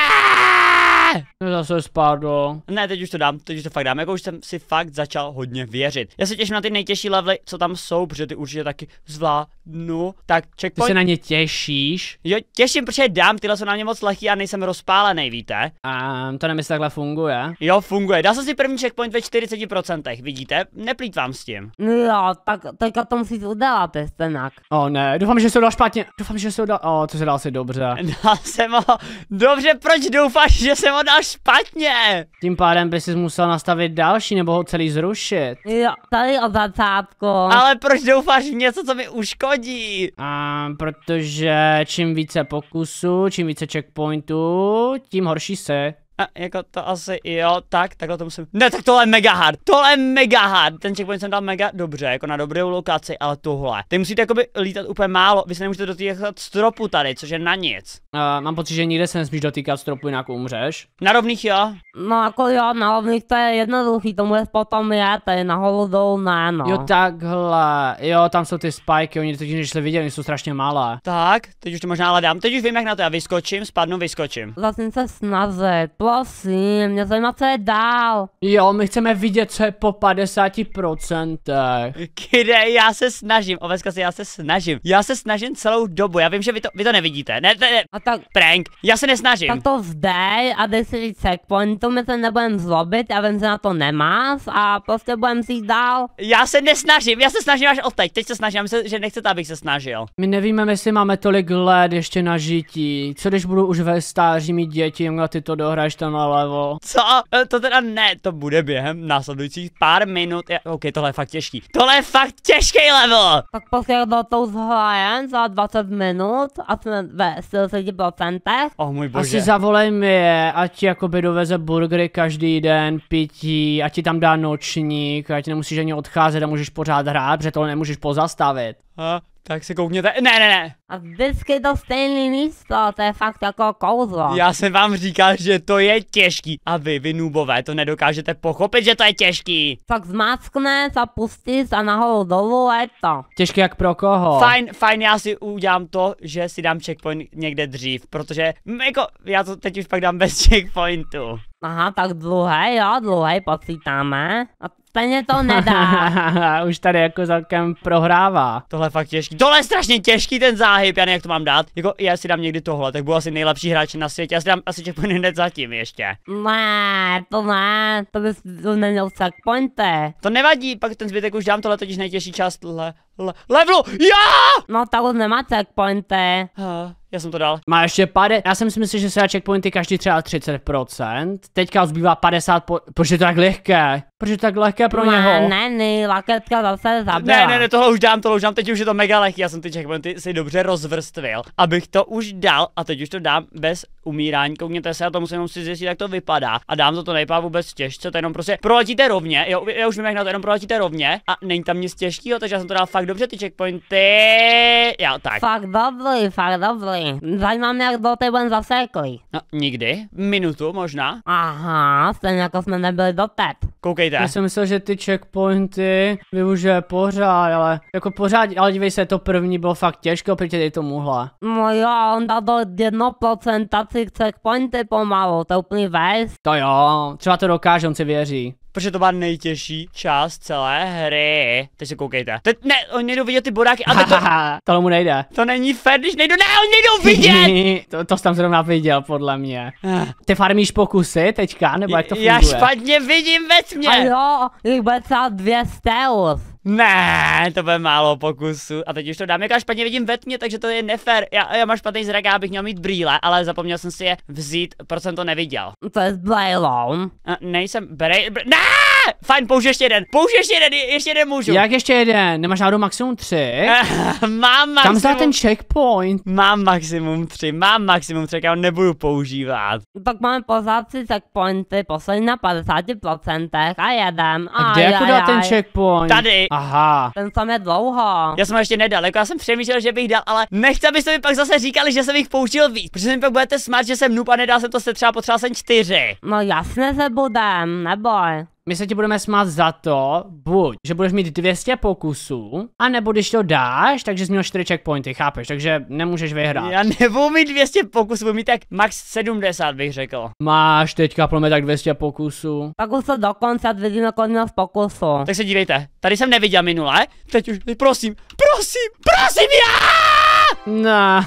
Speaker 1: To zase spadlo. Ne, teď už to dám, teď už to fakt dám, jako už jsem si fakt začal hodně věřit. Já se těším na ty nejtěžší levely, co tam jsou, protože ty určitě taky zvládnu. Tak checkpoint. Ty se na ně těšíš? Jo, těším, protože dám, tyhle jsou na ně moc lehký a nejsem rozpálený, víte? A to nemyslíš, takhle funguje? Jo, funguje. Dá se si první checkpoint ve 40%, vidíte? Neplýtvám s tím. No jo, tak teďka to musíš udělat, stenak. O ne, doufám, že se dal špatně. Doufám, že se dal. O, co se dal si dobře. Dal jsem ho. Dobře, proč doufáš, že jsem ho Leona špatně! Tím pádem by si musel nastavit další nebo ho celý zrušit.
Speaker 2: Jo, tady od začátku. Ale proč doufáš v
Speaker 1: něco, co mi uškodí? A, protože čím více pokusů, čím více checkpointů, tím horší se. A jako to asi, jo, tak, takhle to musím. Ne, tak tohle je mega hard, tohle je mega hard. Ten checkpoint jsem dal mega dobře, jako na dobrou lokaci, ale tohle. Ty musíte jakoby lítat úplně málo, vy se nemůžete dotýkat stropu tady, což je na nic. Uh, mám pocit, že nikde se nesmíš dotýkat stropu, jinak umřeš. Na rovných jo.
Speaker 2: No jako jo, na rovných to je jednoduchý, to můžeš potom je, je na dolů
Speaker 1: ne, no. Jo takhle, jo, tam jsou ty spiky, oni totiž, když se viděli, jsou strašně malé. Tak, teď už to možná dám, teď už vím jak na to, já vyskočím, spadnu, vyskočím.
Speaker 2: Zatím se snaze,
Speaker 1: souhlasím, mě zajímá, co je dál. Jo, my chceme vidět, co je po 50%. Kde, já se snažím, oveska se, já se snažím. Já se snažím celou dobu, já vím, že vy to, vy to nevidíte. Ne, ne, ne, a tak, prank, já se nesnažím. Tak
Speaker 2: to zdej a dej si říct checkpointu, my se nebudem zlobit, já vím, že na to nemáš a prostě budem si dál.
Speaker 1: Já se nesnažím, já se snažím až odteď, teď se snažím, myslím, že nechcete, abych se snažil. My nevíme, jestli máme tolik let ještě na žití. Co když budu už ve stáří mít děti, a ty to dohraješ tam levo. Co? E, to teda ne, to bude během následujících pár minut. Je... OK, tohle je fakt těžký. Tohle je fakt těžký level!
Speaker 2: Tak posledně to zhájen za 20 minut a jsme ve 40%.
Speaker 1: Oh můj bože. Asi zavolej mi je, ať jakoby doveze burgery každý den, pití, ať ti tam dá nočník, ať nemusíš ani odcházet a můžeš pořád hrát, protože to nemůžeš pozastavit. A tak se koukněte, ne, ne, ne. A
Speaker 2: vždycky to stejný místo, to je fakt jako kouzlo. Já
Speaker 1: jsem vám říkal, že to je těžký. A vy, vy nubové, to nedokážete pochopit, že to je těžký.
Speaker 2: Tak zmáckne, zapustí a nahoru dolů je to.
Speaker 1: Těžké jak pro koho? Fajn, fajn, já si udělám to, že si dám checkpoint někde dřív, protože mm, jako, já to teď už pak dám bez checkpointu. Aha, tak dlouhé, jo, dlouhé počítáme. A úplně to nedá. Už tady jako celkem prohrává. Tohle je fakt těžký. Tohle je strašně těžký ten záhyb, já nevím, jak to mám dát. Jako, já si dám někdy tohle, tak budu asi nejlepší hráč na světě. Já si dám asi checkpoint hned zatím ještě.
Speaker 2: Má, to má. to bys to neměl checkpointy. To nevadí, pak ten zbytek už dám tohle totiž nejtěžší část le, le, levelu. Já! No, ta už nemá checkpointy. Uh. Já jsem to dal.
Speaker 1: Má ještě 50. Já jsem si myslel, že se dá checkpointy každý třeba 30%. Teďka zbývá 50, po, protože to tak lehké. Protože tak lehké pro ne, něho.
Speaker 2: Ne, ne, laketka zase zabila. Ne, ne, ne,
Speaker 1: tohle už dám, tohle už dám, teď už je to mega lehký, já jsem ty checkpointy si dobře rozvrstvil, abych to už dal a teď už to dám bez umírání, koukněte se, já to musím jenom si zjistit, jak to vypadá a dám to to nejpá vůbec těžce, to jenom prostě proletíte rovně, jo, já už vím, jak na to jenom proletíte rovně a není tam nic těžkého, takže já jsem to dal fakt dobře, ty checkpointy, jo, tak. Fakt
Speaker 2: dobrý, fakt dobrý, zajímá mě, jak do tebe zasekli. No,
Speaker 1: nikdy, minutu možná.
Speaker 2: Aha, stejně jako jsme
Speaker 1: nebyli do Koukej, nejde. Já jsem myslel, že ty checkpointy využije pořád, ale jako pořád, ale dívej se, to první bylo fakt těžké, oproti tady tomuhle.
Speaker 2: No jo, on dá do 1% těch checkpointy pomalu, to je úplný vest.
Speaker 1: To jo, třeba to dokáže, on si věří protože to byla nejtěžší část celé hry. Teď se koukejte. Teď ne, oni nejdou vidět ty bodáky, ale to... to mu nejde. To není fér, když nejdu, ne, oni nejdou vidět! to, to jsem zrovna viděl, podle mě. Ah. Ty farmíš pokusy teďka, nebo jak to funguje? Já špatně
Speaker 2: vidím ve tmě. A jo, jich bude celá dvě stealth.
Speaker 1: Ne, to bude málo pokusu. A teď už to dám. Jak já špatně vidím ve tmě, takže to je nefér. Já, já mám špatný zrak, já bych měl mít brýle, ale zapomněl jsem si je vzít, proč jsem to neviděl. To je blajlou. Nejsem berej... Br... Ne! Fajn, použij ještě jeden. Použij ještě jeden, ještě jeden můžu. Jak ještě jeden? Nemáš náhodou maximum tři? mám maximum. Kam ten checkpoint? Mám maximum tři, mám maximum tři, já ho nebudu používat. Tak máme pořád tři
Speaker 2: checkpointy, poslední na 50% a jeden. A, a kde jako dá ten checkpoint?
Speaker 1: Tady. Aha. Ten tam je dlouho. Já jsem ještě nedal, jako já jsem přemýšlel, že bych dal, ale nechci, abyste mi pak zase říkali, že jsem jich použil víc, protože mi pak budete smát, že jsem noob a nedal jsem to se třeba potřeba jsem čtyři. No jasně se budem, neboj. My se ti budeme smát za to, buď, že budeš mít 200 pokusů, a nebo, když to dáš, takže jsi měl 4 checkpointy, chápeš? Takže nemůžeš vyhrát. Já nebudu mít 200 pokusů, budu mít tak max 70 bych řekl. Máš teďka plome tak 200 pokusů. Pokusu dokonce, dvě dny v pokusu. Tak se dívejte, tady jsem neviděl minule, teď už, prosím, prosím, prosím, já! No.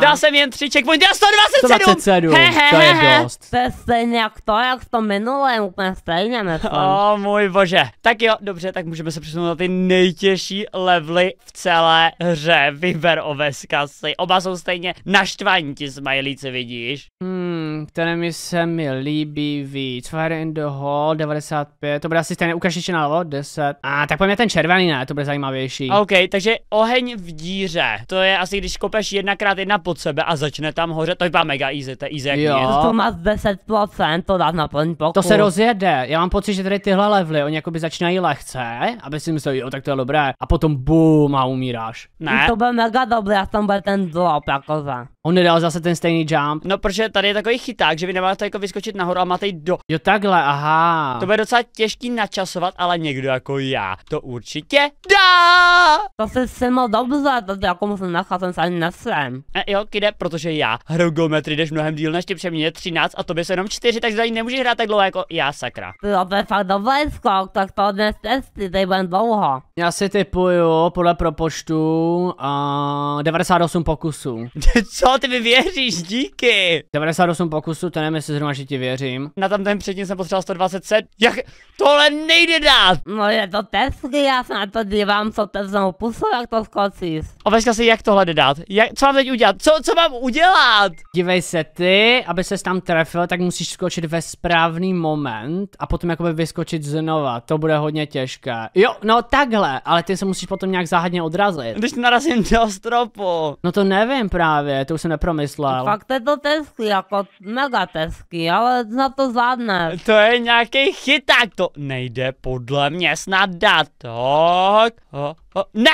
Speaker 1: Dal jsem jen tři checkpointy a 127! 127, he, he, to je dost. To je stejně jak to, jak to minulé, úplně stejně myslím. O můj bože. Tak jo, dobře, tak můžeme se přesunout na ty nejtěžší levely v celé hře. Vyber oveska si. Oba jsou stejně naštvaní ti smajlíci, vidíš? Hmm, které mi se mi líbí víc. Fire in the hole, 95, to bude asi stejné, ukaž ještě na 10. A ah, tak pojďme ten červený, ne, to bude zajímavější. OK, takže oheň v díře, to je asi když kopeš jedenkrát jedna pod sebe a začne tam hořet, to vypadá mega easy, to je easy jak jo. To má 10%, to dáš na plný pokus. To se rozjede, já mám pocit, že tady tyhle levely, oni jakoby začínají lehce, aby si myslel, jo, tak to je dobré, a potom bum a umíráš. Ne. To
Speaker 2: bude mega dobré, já tam bude ten drop,
Speaker 1: jakože. On nedal zase ten stejný jump. No, protože tady je takový chyták, že vy nemáte jako vyskočit nahoru a máte jít do. Jo, takhle, aha. To bude docela těžký načasovat, ale někdo jako já to určitě dá. To se jsem mal dobře, to jako musím nacházet ani nesem. E, jo, kde? Protože já hru geometry jdeš mnohem díl než ty přeměně 13 a by se jenom 4, takže tady nemůžeš hrát tak dlouho jako já, sakra.
Speaker 2: Jo, to je fakt dobrý skok, tak to dnes testy, tady budem
Speaker 1: dlouho. Já si typuju podle propočtu uh, 98 pokusů. Co? Jo, ty mi věříš, díky. 98 pokusů, to nevím, jestli zrovna, že ti věřím. Na tam ten předtím jsem potřeboval 127. Jak? Tohle nejde dát. No je to testy,
Speaker 2: já se na to dívám, co to znovu pusu, jak to skočíš.
Speaker 1: Ovečka si, jak tohle jde dát? Jak, co mám teď udělat? Co, co mám udělat? Dívej se ty, aby ses tam trefil, tak musíš skočit ve správný moment a potom jakoby vyskočit znova. To bude hodně těžké. Jo, no takhle, ale ty se musíš potom nějak záhadně odrazit. Když narazím do stropu. No to nevím právě, to si nepromyslel. Fakt je to teský, jako mega teský, ale na to zvládne. To je nějaký chyták, to nejde podle mě snad dát. Tak, ho, ho. ne!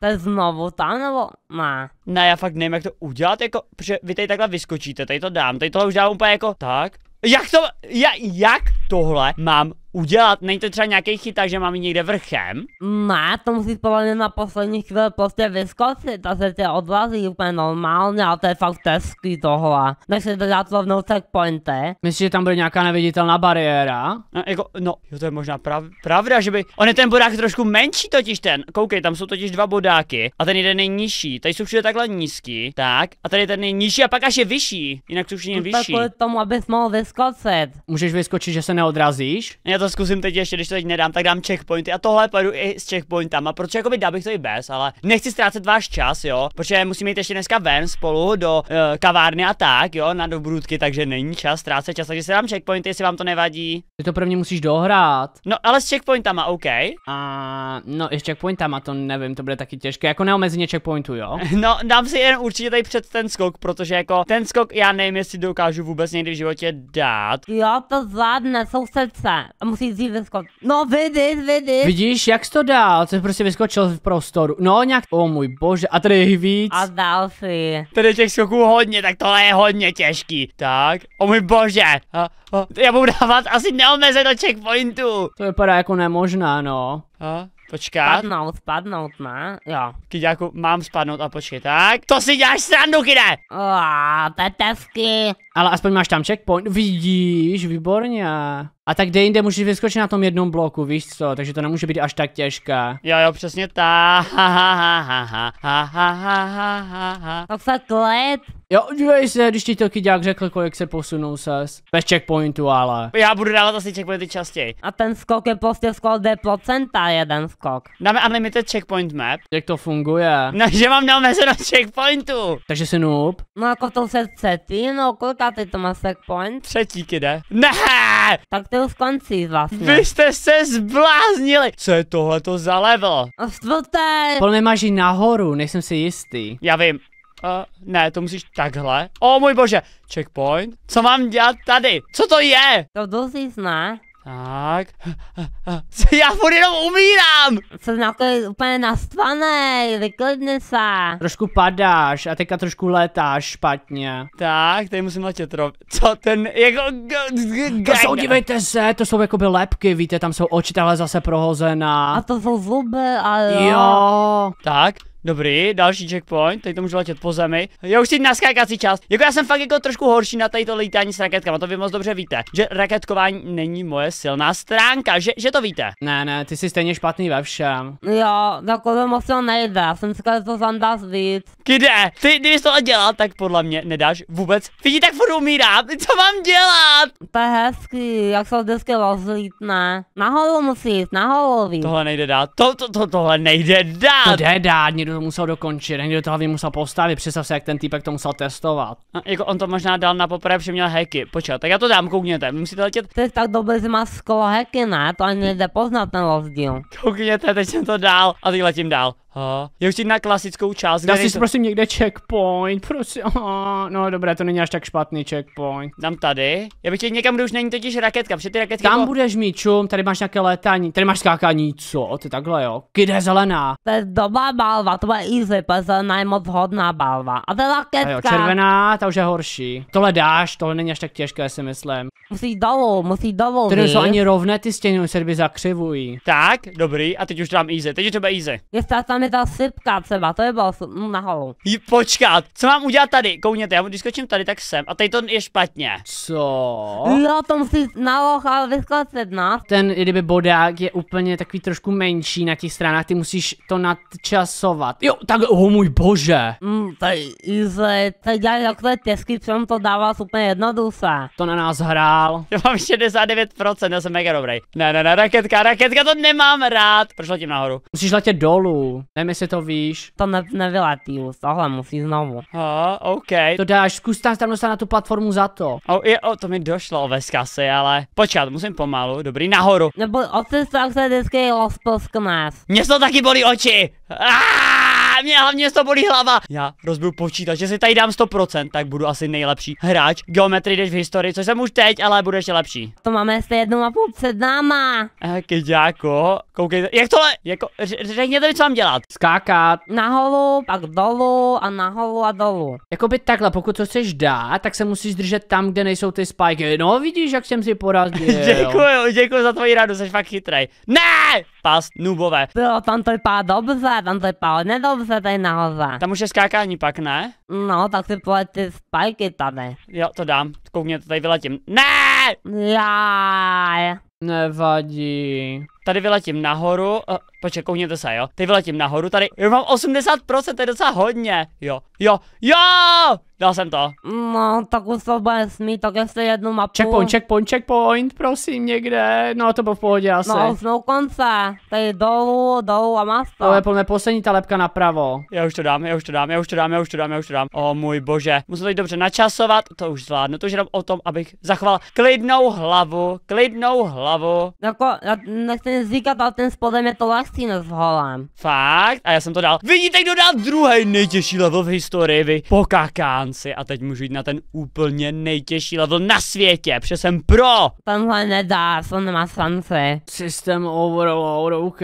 Speaker 1: To je znovu tam nebo ne? Ne, já fakt nevím, jak to udělat, jako, protože vy tady takhle vyskočíte, tady to dám, tady tohle už dám úplně jako, tak. Jak to, já, jak tohle mám udělat? Není to třeba nějaký chyta, že mám ji někde vrchem?
Speaker 2: Ne, to musíš podle na poslední chvíli prostě vyskočit a se tě odrazí úplně normálně a to je fakt hezký tohle. se to dát rovnou checkpointy. Myslíš, že tam bude
Speaker 1: nějaká neviditelná bariéra? No, jako, no, jo, to je možná prav, pravda, že by... On je ten bodák trošku menší totiž ten. Koukej, tam jsou totiž dva bodáky a ten jeden nejnižší. nižší. Tady jsou všude takhle nízký, tak. A tady ten nejnižší nižší a pak až je vyšší. Jinak jsou všichni vyšší. Tak kvůli tomu, abys mohl vyskočit. Můžeš vyskočit, že se neodrazíš? Já to to zkusím teď ještě, když to teď nedám, tak dám checkpointy a tohle pojedu i s checkpointama, protože jako dal bych to i bez, ale nechci ztrácet váš čas, jo, protože musíme jít ještě dneska ven spolu do uh, kavárny a tak, jo, na dobrůdky, takže není čas ztrácet čas, takže si dám checkpointy, jestli vám to nevadí. Ty to první musíš dohrát. No, ale s checkpointama, OK. A, no, i s checkpointama to nevím, to bude taky těžké, jako neomezeně checkpointu, jo. no, dám si jen určitě tady před ten skok, protože jako ten skok já nevím, jestli dokážu vůbec někdy v životě dát.
Speaker 2: Jo, to zvládne, jsou srdce musí dřív vyskočit. No vidíš, vidíš. Vidíš,
Speaker 1: jak jsi to dál? Jsi prostě vyskočil v prostoru. No nějak, o oh, můj bože, a tady je víc. A další. Tady těch skoků hodně, tak tohle je hodně těžký. Tak, o oh, můj bože. A, a, já budu dávat asi neomezeno checkpointu. To vypadá jako nemožná, no. A, Počkat. Spadnout,
Speaker 2: spadnout, ne? Jo.
Speaker 1: Kyďáku, mám spadnout a počkej, tak? To si děláš
Speaker 2: srandu, kyde! Aaa, tetesky.
Speaker 1: Ale aspoň máš tam checkpoint. Vidíš, výborně. A tak kde jinde můžeš vyskočit na tom jednom bloku, víš co, takže to nemůže být až tak těžká. Jo, jo, přesně ta. tak. Tak se klet. Jo, dívej se, když ti to kyďák řekl, kolik se posunou ses. Bez checkpointu, ale.
Speaker 2: Já budu dávat asi checkpointy častěji. A ten skok je prostě skok 2% jeden
Speaker 1: skok. Dáme unlimited checkpoint map. Jak to funguje? No, že mám neomezeno checkpointu. Takže jsi noob?
Speaker 2: No jako to se cetí, no kolika Posloucháte to Masek Point? Třetí kde? Ne! Tak to už skončí vlastně. Vy
Speaker 1: jste se zbláznili! Co je to za level? A čtvrté! Podle mě máš nahoru, nejsem si jistý. Já vím. Uh, ne, to musíš takhle. O oh, můj bože, checkpoint. Co mám dělat tady? Co to je? To dozíš, ne? Tak. Já furt jenom umírám!
Speaker 2: Jsem na to úplně nastvaný, vyklidni se.
Speaker 1: Trošku padáš a teďka trošku létáš špatně. Tak, tady musím letět rov. Co ten, jako... To jsou, dívejte se, to jsou jakoby lepky, víte, tam jsou oči, tahle zase prohozená. A to jsou zuby, a jo. Jo. Tak, Dobrý, další checkpoint, tady to můžu letět po zemi. Já už si na skákací čas. Jako já jsem fakt jako trošku horší na tady to lítání s raketkama, to vy moc dobře víte. Že raketkování není moje silná stránka, že, že to víte. Ne, ne, ty jsi stejně špatný ve všem.
Speaker 2: Jo, jako to moc to nejde, já jsem říkal, to tam dá víc.
Speaker 1: Kde? Ty, kdybys to dělal, tak podle mě nedáš vůbec. Vidíte, tak furt umírám, co mám dělat? To je
Speaker 2: hezký, jak se vždycky rozlítne. Nahoru musí jít,
Speaker 1: nahoru víc. Tohle nejde dát, to, to, to, tohle nejde dát. To jde dát, někdo ho musel dokončit, někdo toho musel postavit, představ se, jak ten týpek to musel testovat. A, jako on to možná dal na poprvé, že měl hacky. Počkat, tak já to dám, koukněte, musíte letět. Ty tak dobře že má skolo hacky, ne? To ani nejde poznat ten rozdíl. Koukněte, teď jsem to dál a teď letím dál. Aha. Je už na klasickou část. Dá si to... prosím někde checkpoint, prosím. Aha. No dobré, to není až tak špatný checkpoint. Dám tady. Já bych tě někam, kde už není totiž raketka, protože ty raketky... Tam bylo... Jako- budeš mít čum, tady máš nějaké letání. tady máš skákání, co? Ty takhle jo. Kde zelená?
Speaker 2: To je dobrá balva, to je easy, protože zelená je moc hodná balva. A to je raketka. A jo, červená,
Speaker 1: ta už je horší. Tohle dáš, tohle není až tak těžké, si myslím.
Speaker 2: Musí dolů, musí dolů.
Speaker 1: Tady jsou ani rovné ty stěny, se by zakřivují. Tak, dobrý, a teď už dám easy, teď je třeba easy.
Speaker 2: Jestli tam mi ta sypka třeba, to je bylo no, na halu.
Speaker 1: počkat, co mám udělat tady? Kouněte, já mu skočím tady, tak sem. A tady to je špatně. Co? Jo, to musí naloh, ale vyskočit na. Ten, kdyby bodák je úplně takový trošku menší na těch stranách, ty musíš to nadčasovat. Jo, tak, oh můj bože.
Speaker 2: Mm, tady,
Speaker 1: že, tady to je těžký, přitom to dává úplně jednoduše. To na nás hrál. Já mám 69%, já jsem mega dobrý. Ne, ne, ne, raketka, raketka, to nemám rád. Proč letím nahoru? Musíš letět dolů. Nevím, jestli to víš. To ne nevylepíju, tohle musí znovu. Ha, OK. To dáš, zkus tam tam na tu platformu za to. O, je, oh, to mi došlo o veskasy, ale počkat, musím pomalu, dobrý, nahoru. Nebo odsystat se vždycky rozposkneš. Mně to taky bolí oči. Aaaa! mě hlavně to bolí hlava. Já rozbiju počítač, že si tady dám 100%, tak budu asi nejlepší hráč. Geometry jdeš v historii, což jsem už teď, ale budu ještě lepší. To
Speaker 2: máme ještě jednu mapu před náma.
Speaker 1: děko. koukejte, jak tohle, jako, řekněte mi, co mám dělat. Skákat. Naholu, pak dolů a naholu a dolů. Jakoby takhle, pokud to chceš dát, tak se musíš držet tam, kde nejsou ty spajky. No vidíš, jak jsem si porazil. děkuji, děkuji za tvoji radu, jsi fakt chytrý. Ne! Pas. nubové.
Speaker 2: Bylo tam to vypadá dobře, tam to vypadá nedobře se tady nahoře. Tam už je skákání pak, ne?
Speaker 1: No, tak si pojď ty spajky tady. Jo, to dám. Koukně to tady vyletím. Ne! Já. Nevadí tady vyletím nahoru, uh, počkej, koukněte se, jo, tady vyletím nahoru, tady, jo, mám 80%, to je docela hodně, jo, jo, jo, dal jsem to.
Speaker 2: No, tak už to bude smít, tak jestli jednu mapu. Checkpoint, checkpoint, checkpoint, prosím, někde, no to bylo v pohodě asi. No, už u konce, tady dolů,
Speaker 1: dolů a má to. je plné poslední ta lepka napravo. Já už to dám, já už to dám, já už to dám, já už to dám, já už to dám, o můj bože, musím to dobře načasovat, to už zvládnu, to už jenom o tom, abych zachoval klidnou hlavu, klidnou hlavu. Jako, já nechci jazyk a dal ten spodem je to laxinus holám. Fakt? A já jsem to dal. Vidíte, kdo dal druhý nejtěžší level v historii, vy pokakánci. A teď můžu jít na ten úplně nejtěžší level na světě, protože jsem pro.
Speaker 2: Tenhle nedá, on nemá šanci. System overload, OK.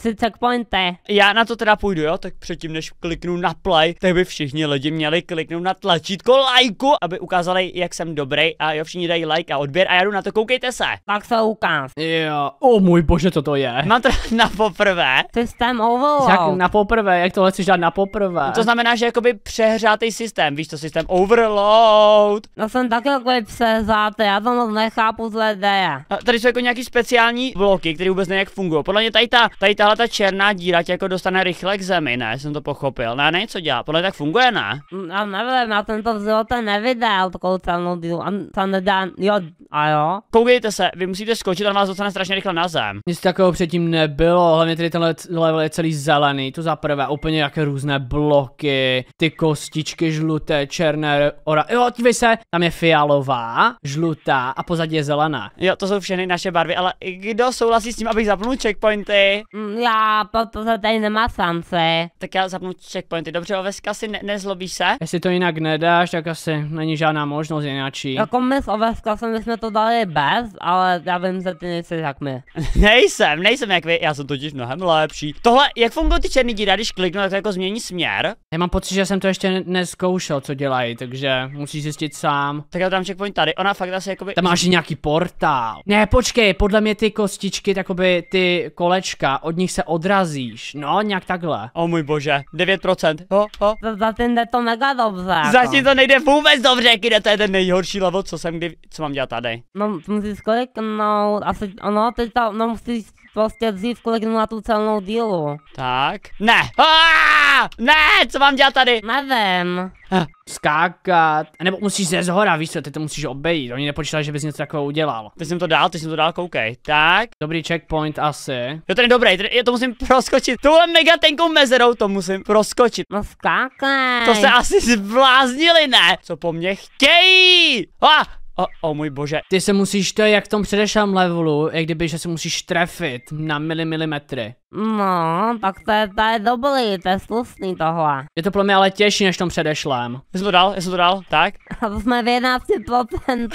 Speaker 2: Si
Speaker 1: checkpointy. Já na to teda půjdu, jo, tak předtím, než kliknu na play, tak by všichni lidi měli kliknout na tlačítko lajku, aby ukázali, jak jsem dobrý. A jo, všichni dají like a odběr a já jdu na to, koukejte se. Tak se ukáz. Jo, o můj bože, že toto je. Mám no to na poprvé. Systém overload. Jak na poprvé, jak tohle chceš dát na poprvé? No to znamená, že jakoby přehřátý systém, víš to, systém overload.
Speaker 2: No jsem taky jako přehřátý, já to moc nechápu,
Speaker 1: co je. A tady jsou jako nějaký speciální bloky, které vůbec nejak fungují. Podle mě tady, ta, tady tahle ta černá díra tě jako dostane rychle k zemi, ne? Jsem to pochopil. Ne, ne, co dělá? Podle mě tak funguje, ne? Mm,
Speaker 2: já nevím, já jsem to v životě neviděl, takovou celnou díru. A to nedá, jo,
Speaker 1: a jo. Koukejte se, vy musíte skočit on vás dostane strašně rychle na zem. Mně nic takového předtím nebylo, hlavně tady tenhle level je celý zelený, to za prvé, úplně jaké různé bloky, ty kostičky žluté, černé, ora, jo, dívej se, tam je fialová, žlutá a pozadí je zelená. Jo, to jsou všechny naše barvy, ale kdo souhlasí s tím, abych zapnul checkpointy?
Speaker 2: Mm, já, protože tady nemá šance. Tak já zapnu checkpointy, dobře, Oveska, si ne nezlobíš se?
Speaker 1: Jestli to jinak nedáš, tak asi není žádná možnost jináčí. Jako
Speaker 2: my s Oveska jsme to dali bez, ale já vím, že ty nejsi jak
Speaker 1: my. ne, nejsem, nejsem jak vy, já jsem totiž mnohem lepší. Tohle, jak fungují ty černý díra, když kliknu, tak to jako změní směr? Já mám pocit, že jsem to ještě neskoušel, co dělají, takže musíš zjistit sám. Tak já tam checkpoint tady, ona fakt asi jakoby... Tam máš nějaký portál. Ne, počkej, podle mě ty kostičky, takoby ty kolečka, od nich se odrazíš. No, nějak takhle. O můj bože, 9%. Oh, oh. Zatím jde to mega dobře. Jako. Zatím to nejde vůbec dobře, kde to je ten nejhorší level, co jsem kdy, co mám dělat tady. No,
Speaker 2: musíš kliknout, asi, ono, teď to, no, si prostě dřív kolik na tu celnou
Speaker 1: dílu. Tak. Ne!
Speaker 2: Aaaa! Ne, co mám dělat tady? Nevím.
Speaker 1: Eh, skákat. Nebo musíš ze zhora, víš co, ty to musíš obejít. Oni nepočítali, že bys něco takového udělal. Ty jsem to dál, ty jsem to dál, koukej. Tak. Dobrý checkpoint asi. Jo, ten je dobrý, ten, já to musím proskočit. Tuhle mega tenkou mezerou to musím proskočit. No skákej. To se asi zbláznili, ne? Co po mně chtějí? Ah, O, oh, oh, můj bože. Ty se musíš, to je jak v tom předešlém levelu, jak kdyby, že se musíš trefit na milimilimetry.
Speaker 2: No, tak to je, to je dobrý, to je slušný tohle.
Speaker 1: Je to pro mě ale těžší než tom předešlém. Já jsem to dal, já jsem to dal, tak?
Speaker 2: A to jsme v 11%.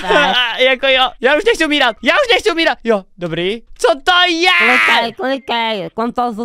Speaker 1: jako jo, já už nechci umírat, já už nechci umírat. Jo, dobrý.
Speaker 2: Co to je? Klikej, klikej,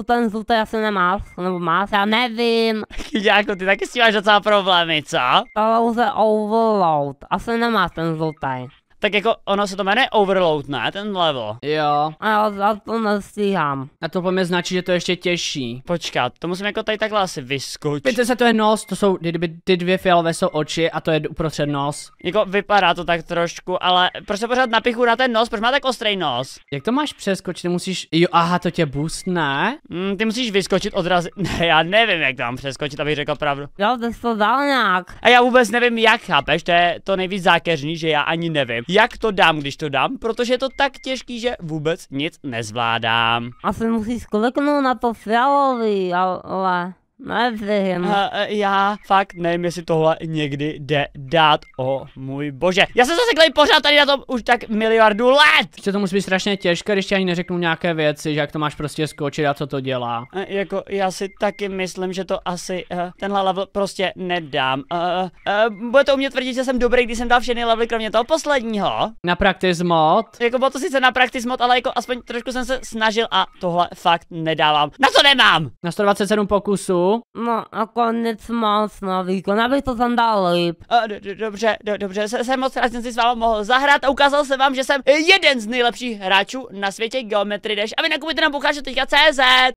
Speaker 2: ten zlu, to asi nemáš, nebo máš, já nevím. Jako ty taky s tím máš docela problémy, co? To je overload, asi nemáš ten zutej tak jako ono se to jmenuje
Speaker 1: Overload, ne? Ten level. Jo. A já, za to nestíhám. A to po mě značí, že to ještě těžší. Počkat, to musím jako tady takhle asi vyskočit. Víte se, to je nos, to jsou kdyby ty dvě fialové jsou oči a to je uprostřed nos. Jako vypadá to tak trošku, ale proč se pořád napichu na ten nos? Proč má tak ostrý nos? Jak to máš přeskočit? Ty musíš. Jo, aha, to tě boostne. Mm, ty musíš vyskočit odraz. Ne, já nevím, jak tam přeskočit, abych řekl pravdu. Jo, to to dal nějak. A já vůbec nevím, jak chápeš, to je to nejvíc zákeřní, že já ani nevím jak to dám, když to dám, protože je to tak těžký, že vůbec nic nezvládám. Asi musíš kliknout na to
Speaker 2: fialový, ale...
Speaker 1: Nevím. Uh, já fakt nevím, jestli tohle někdy jde dát. O můj bože. Já jsem se klej pořád tady na tom už tak miliardu let. Že to musí být strašně těžké, když ti ani neřeknu nějaké věci, že jak to máš prostě skočit a co to dělá. Uh, jako já si taky myslím, že to asi uh, tenhle level prostě nedám. Uh, e, uh, bude to u mě tvrdit, že jsem dobrý, když jsem dal všechny levely kromě toho posledního. Na praktiz mod. Jako bylo to sice na praktiz mod, ale jako aspoň trošku jsem se snažil a tohle fakt nedávám. Na
Speaker 2: co nemám? Na 127 pokusů
Speaker 1: No a konec
Speaker 2: moc na výkon, aby to
Speaker 1: tam líp. Eh, dobře, dobře, jsem moc rád, jsem si s vámi mohl zahrát a ukázal jsem vám, že jsem jeden z nejlepších hráčů na světě Geometry Dash. A vy nakupujte nám pokáže teďka CZ.